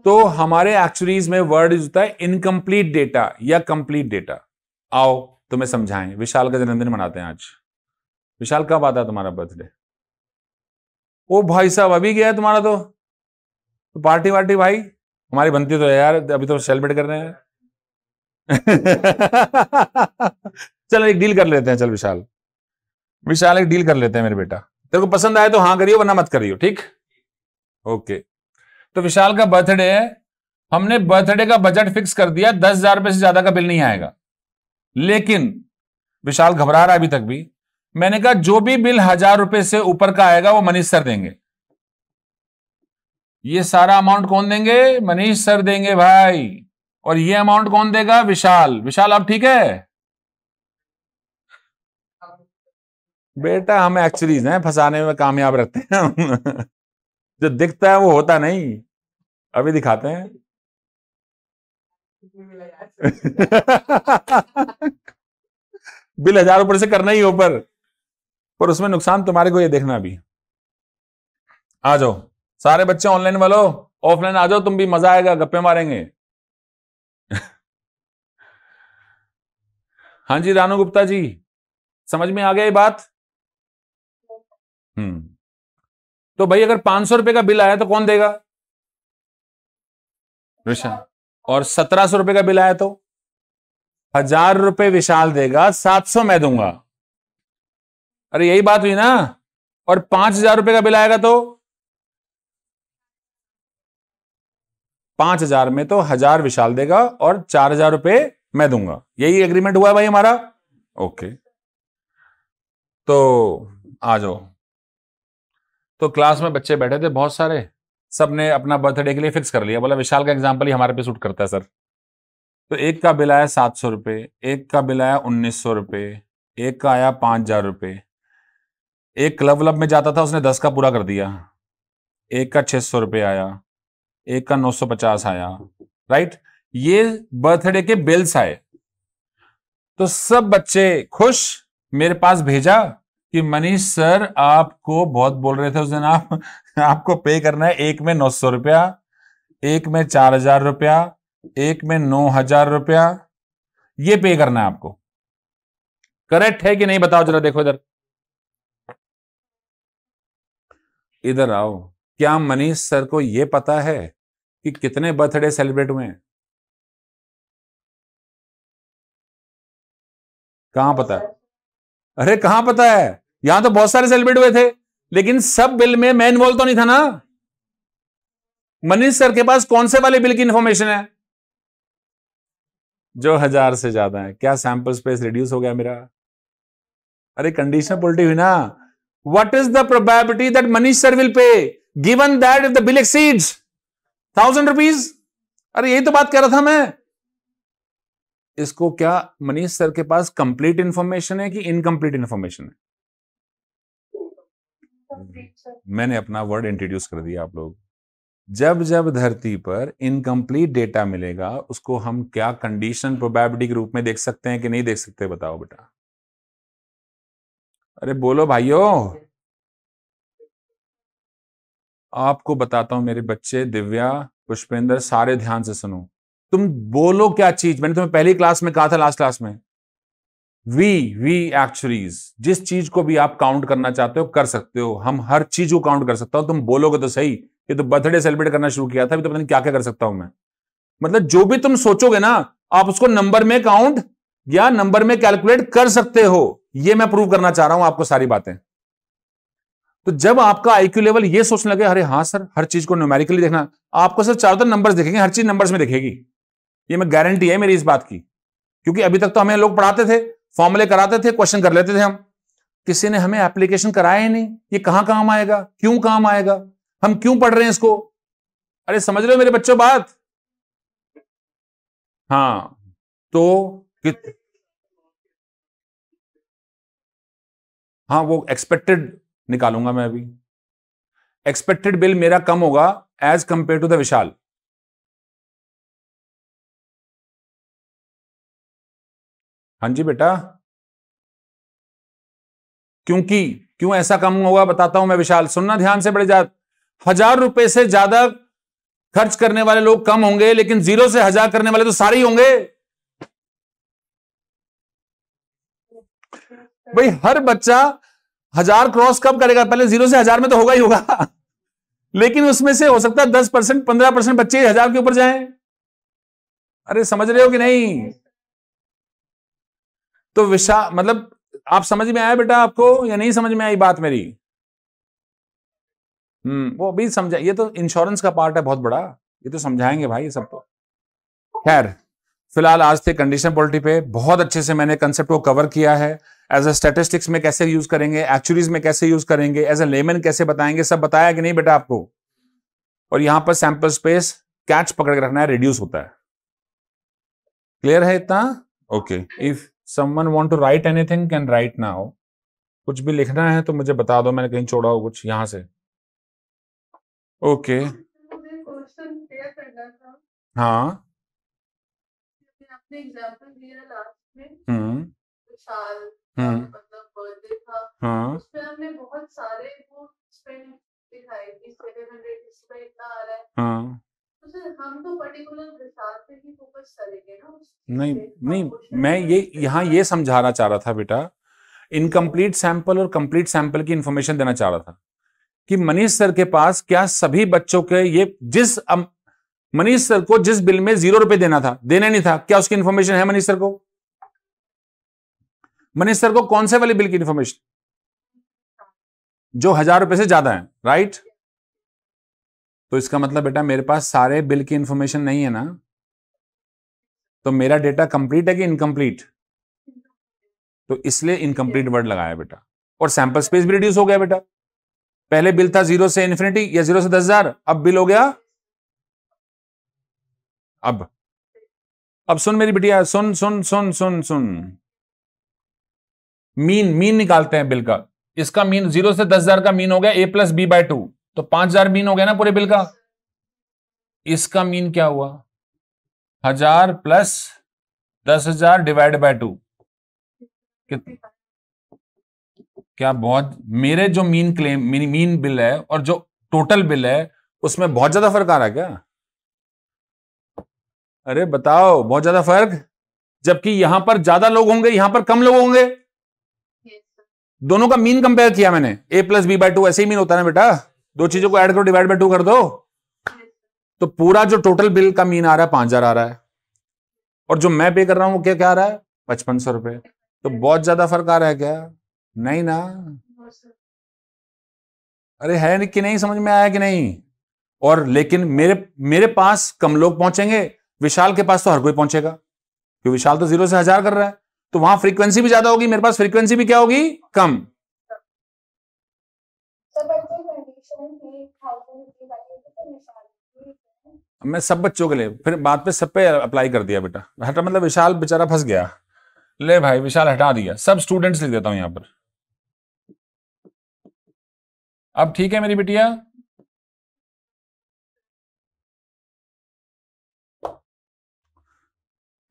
तो हमारे एक्चुअलीज में वर्ड यूज होता है इनकम्प्लीट डेटा या कंप्लीट डेटा आओ तुम्हें समझाएं विशाल का जन्मदिन मनाते हैं आज विशाल कब आता है तुम्हारा बर्थडे ओ भाई साहब अभी गया है तुम्हारा तो, तो पार्टी वार्टी भाई हमारी बनती तो है यार अभी तो सेलिब्रेट कर रहे हैं चलो एक डील कर लेते हैं चल विशाल विशाल एक डील कर लेते हैं मेरे बेटा तेरे को पसंद आए तो हाँ करियो वरना मत करियो ठीक ओके तो विशाल का बर्थडे है हमने बर्थडे का बजट फिक्स कर दिया दस हजार रुपए से ज्यादा का बिल नहीं आएगा लेकिन विशाल घबरा रहा अभी तक भी मैंने कहा जो भी बिल हजार रुपए से ऊपर का आएगा वो मनीष सर देंगे ये सारा अमाउंट कौन देंगे मनीष सर देंगे भाई और ये अमाउंट कौन देगा विशाल विशाल आप ठीक है बेटा हम एक्चुअली फंसाने में कामयाब रखते हैं जो दिखता है वो होता नहीं अभी दिखाते हैं बिल हजार ऊपर से करना ही ऊपर पर उसमें नुकसान तुम्हारे को ये देखना भी आ जाओ सारे बच्चे ऑनलाइन वालो ऑफलाइन आ जाओ तुम भी मजा आएगा गप्पे मारेंगे हाँ जी रानू गुप्ता जी समझ में आ गया ये बात हाँ। हम्म तो भाई अगर पांच सौ रुपए का बिल आया तो कौन देगा विशाल और सत्रह सौ रुपए का बिल आया तो हजार रुपए विशाल देगा सात सौ मैं दूंगा अरे यही बात हुई ना और पांच हजार रुपए का बिल आएगा तो पांच हजार में तो हजार विशाल देगा और चार हजार रुपए मैं दूंगा यही एग्रीमेंट हुआ है भाई हमारा ओके तो आ जाओ तो क्लास में बच्चे बैठे थे बहुत सारे सब ने अपना बर्थडे के लिए फिक्स कर लिया बोला विशाल का एग्जाम्पल ही हमारे पे सूट करता है सर तो एक का बिल आया सात सौ रुपये एक का बिल आया उन्नीस सौ रुपये एक का आया पाँच हजार रुपये एक क्लब व्लब में जाता था उसने दस का पूरा कर दिया एक का छः सौ रुपये आया एक का नौ सौ पचास आया राइट ये बर्थडे के बिल्स आए तो सब बच्चे खुश मेरे पास भेजा कि मनीष सर आपको बहुत बोल रहे थे उस दिन आप आपको पे करना है एक में नौ सौ रुपया एक में चार हजार रुपया एक में नौ हजार रुपया ये पे करना है आपको करेक्ट है कि नहीं बताओ जरा देखो इधर इधर आओ क्या मनीष सर को यह पता है कि कितने बर्थडे सेलिब्रेट हुए हैं कहां पता है अरे कहां पता है यहां तो बहुत सारे सेलिब्रेट हुए थे लेकिन सब बिल में मैं इन्वॉल्व तो नहीं था ना मनीष सर के पास कौन से वाले बिल की इंफॉर्मेशन है जो हजार से ज्यादा है क्या सैंपल स्पेस रिड्यूस हो गया मेरा अरे कंडीशन पोल्टी हुई ना what is the probability that Manish sir will pay given that if the bill exceeds thousand rupees अरे यही तो बात कर रहा था मैं इसको क्या मनीष सर के पास कंप्लीट इंफॉर्मेशन है कि इनकम्प्लीट इंफॉर्मेशन है मैंने अपना वर्ड इंट्रोड्यूस कर दिया आप लोग जब जब धरती पर इनकम्प्लीट डेटा मिलेगा उसको हम क्या कंडीशन प्रोबेबिलिटी के रूप में देख सकते हैं कि नहीं देख सकते बताओ बेटा अरे बोलो भाइयों आपको बताता हूं मेरे बच्चे दिव्या पुष्पेंद्र सारे ध्यान से सुनो तुम बोलो क्या चीज मैंने तुम्हें पहली क्लास में कहा था लास्ट क्लास में वी वी एक्चुअलीज जिस चीज को भी आप काउंट करना चाहते हो कर सकते हो हम हर चीज को काउंट कर सकता हूं तुम बोलोगे तो सही ये तो बर्थडे सेलिब्रेट करना शुरू किया था अभी तो पता नहीं क्या क्या कर सकता हूं मैं मतलब जो भी तुम सोचोगे ना आप उसको नंबर में काउंट या नंबर में कैलकुलेट कर सकते हो ये मैं प्रूव करना चाह रहा हूं आपको सारी बातें तो जब आपका आईक्यू लेवल ये सोचने लगे अरे हाँ सर हर चीज को न्यूमेरिकली देखना आपको सर चारों तरफ नंबर्स देखेंगे हर चीज नंबर्स में दिखेगी ये मैं गारंटी है मेरी इस बात की क्योंकि अभी तक तो हमें लोग पढ़ाते थे फॉर्मूले कराते थे क्वेश्चन कर लेते थे हम किसी ने हमें एप्लीकेशन कराया ही नहीं ये कहां काम आएगा क्यों काम आएगा हम क्यों पढ़ रहे हैं इसको अरे समझ रहे हो मेरे बच्चों बात हाँ तो कित... हाँ वो एक्सपेक्टेड निकालूंगा मैं अभी एक्सपेक्टेड बिल मेरा कम होगा as compare to the Vishal हाँ जी बेटा क्योंकि क्यों ऐसा कम होगा बताता हूं मैं विशाल सुनना ध्यान से बड़े जात हजार रुपए से ज्यादा खर्च करने वाले लोग कम होंगे लेकिन जीरो से हजार करने वाले तो सारे ही होंगे भाई हर बच्चा हजार क्रॉस कब करेगा पहले जीरो से हजार में तो होगा ही होगा लेकिन उसमें से हो सकता है दस परसेंट पंद्रह परसेंट बच्चे हजार के ऊपर जाए अरे समझ रहे हो कि नहीं तो विशा मतलब आप समझ में आया बेटा आपको या नहीं समझ में आई बात मेरी हम्म वो अभी समझा ये तो इंश्योरेंस का पार्ट है बहुत बड़ा ये तो समझाएंगे भाई सब तो खैर फिलहाल आज थे कंडीशन पॉलिटी पे बहुत अच्छे से मैंने कंसेप्ट को कवर किया है एज अ स्टेटिस्टिक्स में कैसे यूज करेंगे एक्चुअलीज में कैसे यूज करेंगे एज ए लेमन कैसे बताएंगे सब बताया कि नहीं बेटा आपको और यहां पर सैंपल स्पेस कैच पकड़ के रखना है रिड्यूस होता है क्लियर है इतना okay if someone want to write anything can write now कुछ भी लिखना है तो मुझे बता दो मैंने कहीं छोड़ा हो कुछ यहां से ओके okay. हाँ हमने बहुत सारे वो स्पेंड दिखाए हाँ, हाँ। तो नहीं हाँ, नहीं मैं ये यहाँ ये समझाना चाह रहा था बेटा इनकम्प्लीट सैंपल और कंप्लीट सैंपल की इंफॉर्मेशन देना चाह रहा था कि मनीष सर के पास क्या सभी बच्चों के ये जिस मनीष सर को जिस बिल में जीरो रुपए देना था देना नहीं था क्या उसकी इंफॉर्मेशन है मनीष सर को मनीष सर को कौन से वाले बिल की इंफॉर्मेशन हाँ। जो हजार रुपए से ज्यादा है राइट तो इसका मतलब बेटा मेरे पास सारे बिल की इंफॉर्मेशन नहीं है ना तो मेरा डेटा कंप्लीट है कि इनकम्प्लीट तो इसलिए इनकम्प्लीट वर्ड लगाया बेटा और सैंपल स्पेस भी रिड्यूस हो गया बेटा पहले बिल था जीरो से इन्फिनिटी या जीरो से दस हजार अब बिल हो गया अब अब सुन मेरी बिटिया सुन सुन सुन सुन सुन मीन मीन निकालते हैं बिल का इसका मीन जीरो से दस हजार का मीन हो गया A plus B by two तो पांच हजार मीन हो गया ना पूरे बिल का इसका मीन क्या हुआ हजार प्लस दस हजार डिवाइड बाय टू क्या बहुत मेरे जो मीन क्लेम मीन बिल है और जो टोटल बिल है उसमें बहुत ज्यादा फर्क आ रहा है क्या अरे बताओ बहुत ज्यादा फर्क जबकि यहां पर ज्यादा लोग होंगे यहां पर कम लोग होंगे दोनों का मीन कंपेयर किया मैंने A plus B by two ऐसे ही मीन होता है ना बेटा दो चीजों को ऐड करो डिवाइड बाई टू कर दो तो पूरा जो टोटल बिल का मीन आ रहा है पांच हजार आ रहा है और जो मैं पे कर रहा हूं वो क्या क्या आ रहा है पचपन सौ रुपए तो बहुत ज्यादा फर्क आ रहा है क्या नहीं ना अरे है कि नहीं समझ में आया कि नहीं और लेकिन मेरे मेरे पास कम लोग पहुंचेंगे विशाल के पास तो हर कोई पहुंचेगा क्योंकि विशाल तो जीरो से हजार कर रहा है तो वहां फ्रीक्वेंसी भी ज्यादा होगी मेरे पास फ्रीक्वेंसी भी क्या होगी कम मैं सब बच्चों के लिए फिर बाद पे सब पे अप्लाई कर दिया बेटा हटा मतलब विशाल बेचारा फंस गया ले भाई विशाल हटा दिया सब स्टूडेंट्स लिख देता हूं यहां पर अब ठीक है मेरी बिटिया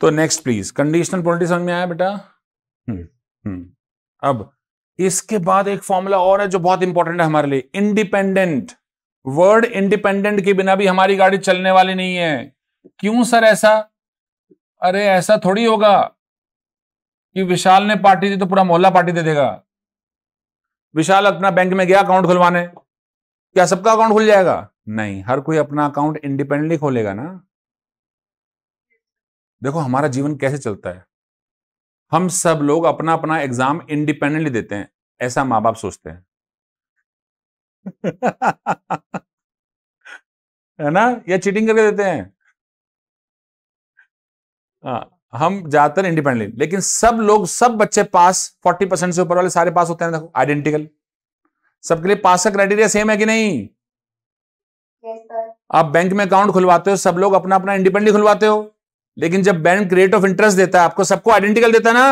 तो नेक्स्ट प्लीज कंडीशनल पॉलिटी समझ में आया बेटा हम्म, हम्म। अब इसके बाद एक फॉर्मूला और है जो बहुत इंपॉर्टेंट है हमारे लिए इंडिपेंडेंट वर्ड इंडिपेंडेंट के बिना भी हमारी गाड़ी चलने वाली नहीं है क्यों सर ऐसा अरे ऐसा थोड़ी होगा कि विशाल ने पार्टी दी तो पूरा मोहल्ला पार्टी दे देगा विशाल अपना बैंक में गया अकाउंट खुलवाने क्या सबका अकाउंट खुल जाएगा नहीं हर कोई अपना अकाउंट इंडिपेंडेंटली खोलेगा ना देखो हमारा जीवन कैसे चलता है हम सब लोग अपना अपना एग्जाम इंडिपेंडेंटली देते हैं ऐसा माँ बाप सोचते हैं है ना या चीटिंग करके देते हैं आ, हाँ, हम ज्यादातर इंडिपेंडेंट लेकिन सब लोग सब बच्चे पास 40 परसेंट से ऊपर वाले सारे पास होते हैं देखो आइडेंटिकल सबके लिए पास का क्राइटेरिया सेम है कि नहीं yes, आप बैंक में अकाउंट खुलवाते हो सब लोग अपना अपना इंडिपेंडेंट खुलवाते हो लेकिन जब बैंक रेट ऑफ इंटरेस्ट देता है आपको सबको आइडेंटिकल देता है ना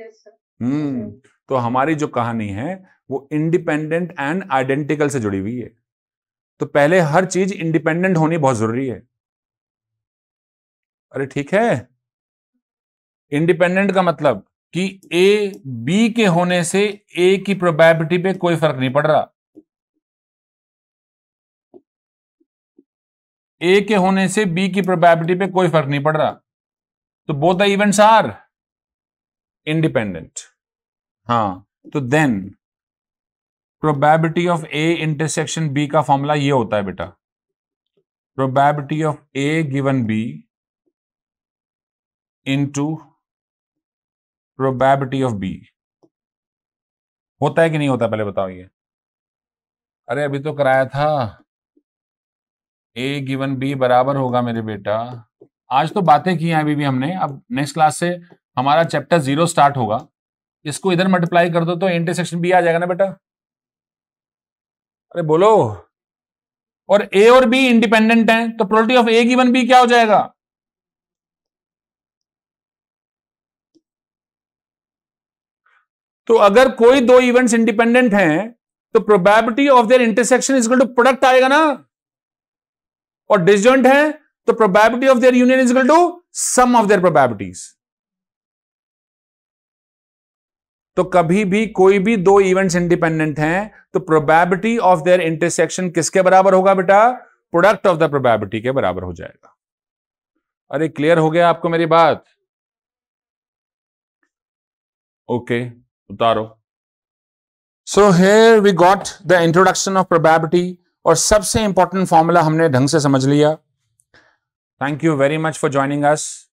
yes, हम्म तो हमारी जो कहानी है वो इंडिपेंडेंट एंड आइडेंटिकल से जुड़ी हुई है तो पहले हर चीज इंडिपेंडेंट होनी बहुत जरूरी है अरे ठीक है इंडिपेंडेंट का मतलब कि ए बी के होने से ए की प्रोबेबिलिटी पे कोई फर्क नहीं पड़ रहा ए के होने से बी की प्रोबेबिलिटी पे कोई फर्क नहीं पड़ रहा तो both the events are independent हाँ तो then probability of A intersection B का फॉर्मूला ये होता है बेटा probability of A given B into probability of B होता है कि नहीं होता पहले बताओ ये अरे अभी तो कराया था ए गिवन बी बराबर होगा मेरे बेटा आज तो बातें की हैं अभी भी हमने अब नेक्स्ट क्लास से हमारा चैप्टर जीरो स्टार्ट होगा इसको इधर मल्टीप्लाई कर दो तो इंटरसेक्शन बी आ जाएगा ना बेटा अरे बोलो और ए और बी इंडिपेंडेंट हैं तो probability of A given B क्या हो जाएगा तो अगर कोई दो इवेंट्स इंडिपेंडेंट हैं तो probability of their intersection is to product आएगा ना और डिसजॉइंट है तो probability of their union is to sum of their probabilities तो कभी भी कोई भी दो इवेंट्स इंडिपेंडेंट हैं तो प्रोबेबिलिटी ऑफ देयर इंटरसेक्शन किसके बराबर होगा बेटा प्रोडक्ट ऑफ द प्रोबेबिलिटी के बराबर हो जाएगा अरे क्लियर हो गया आपको मेरी बात ओके उतारो so here we got the introduction of probability और सबसे इंपॉर्टेंट फॉर्मूला हमने ढंग से समझ लिया thank you very much for joining us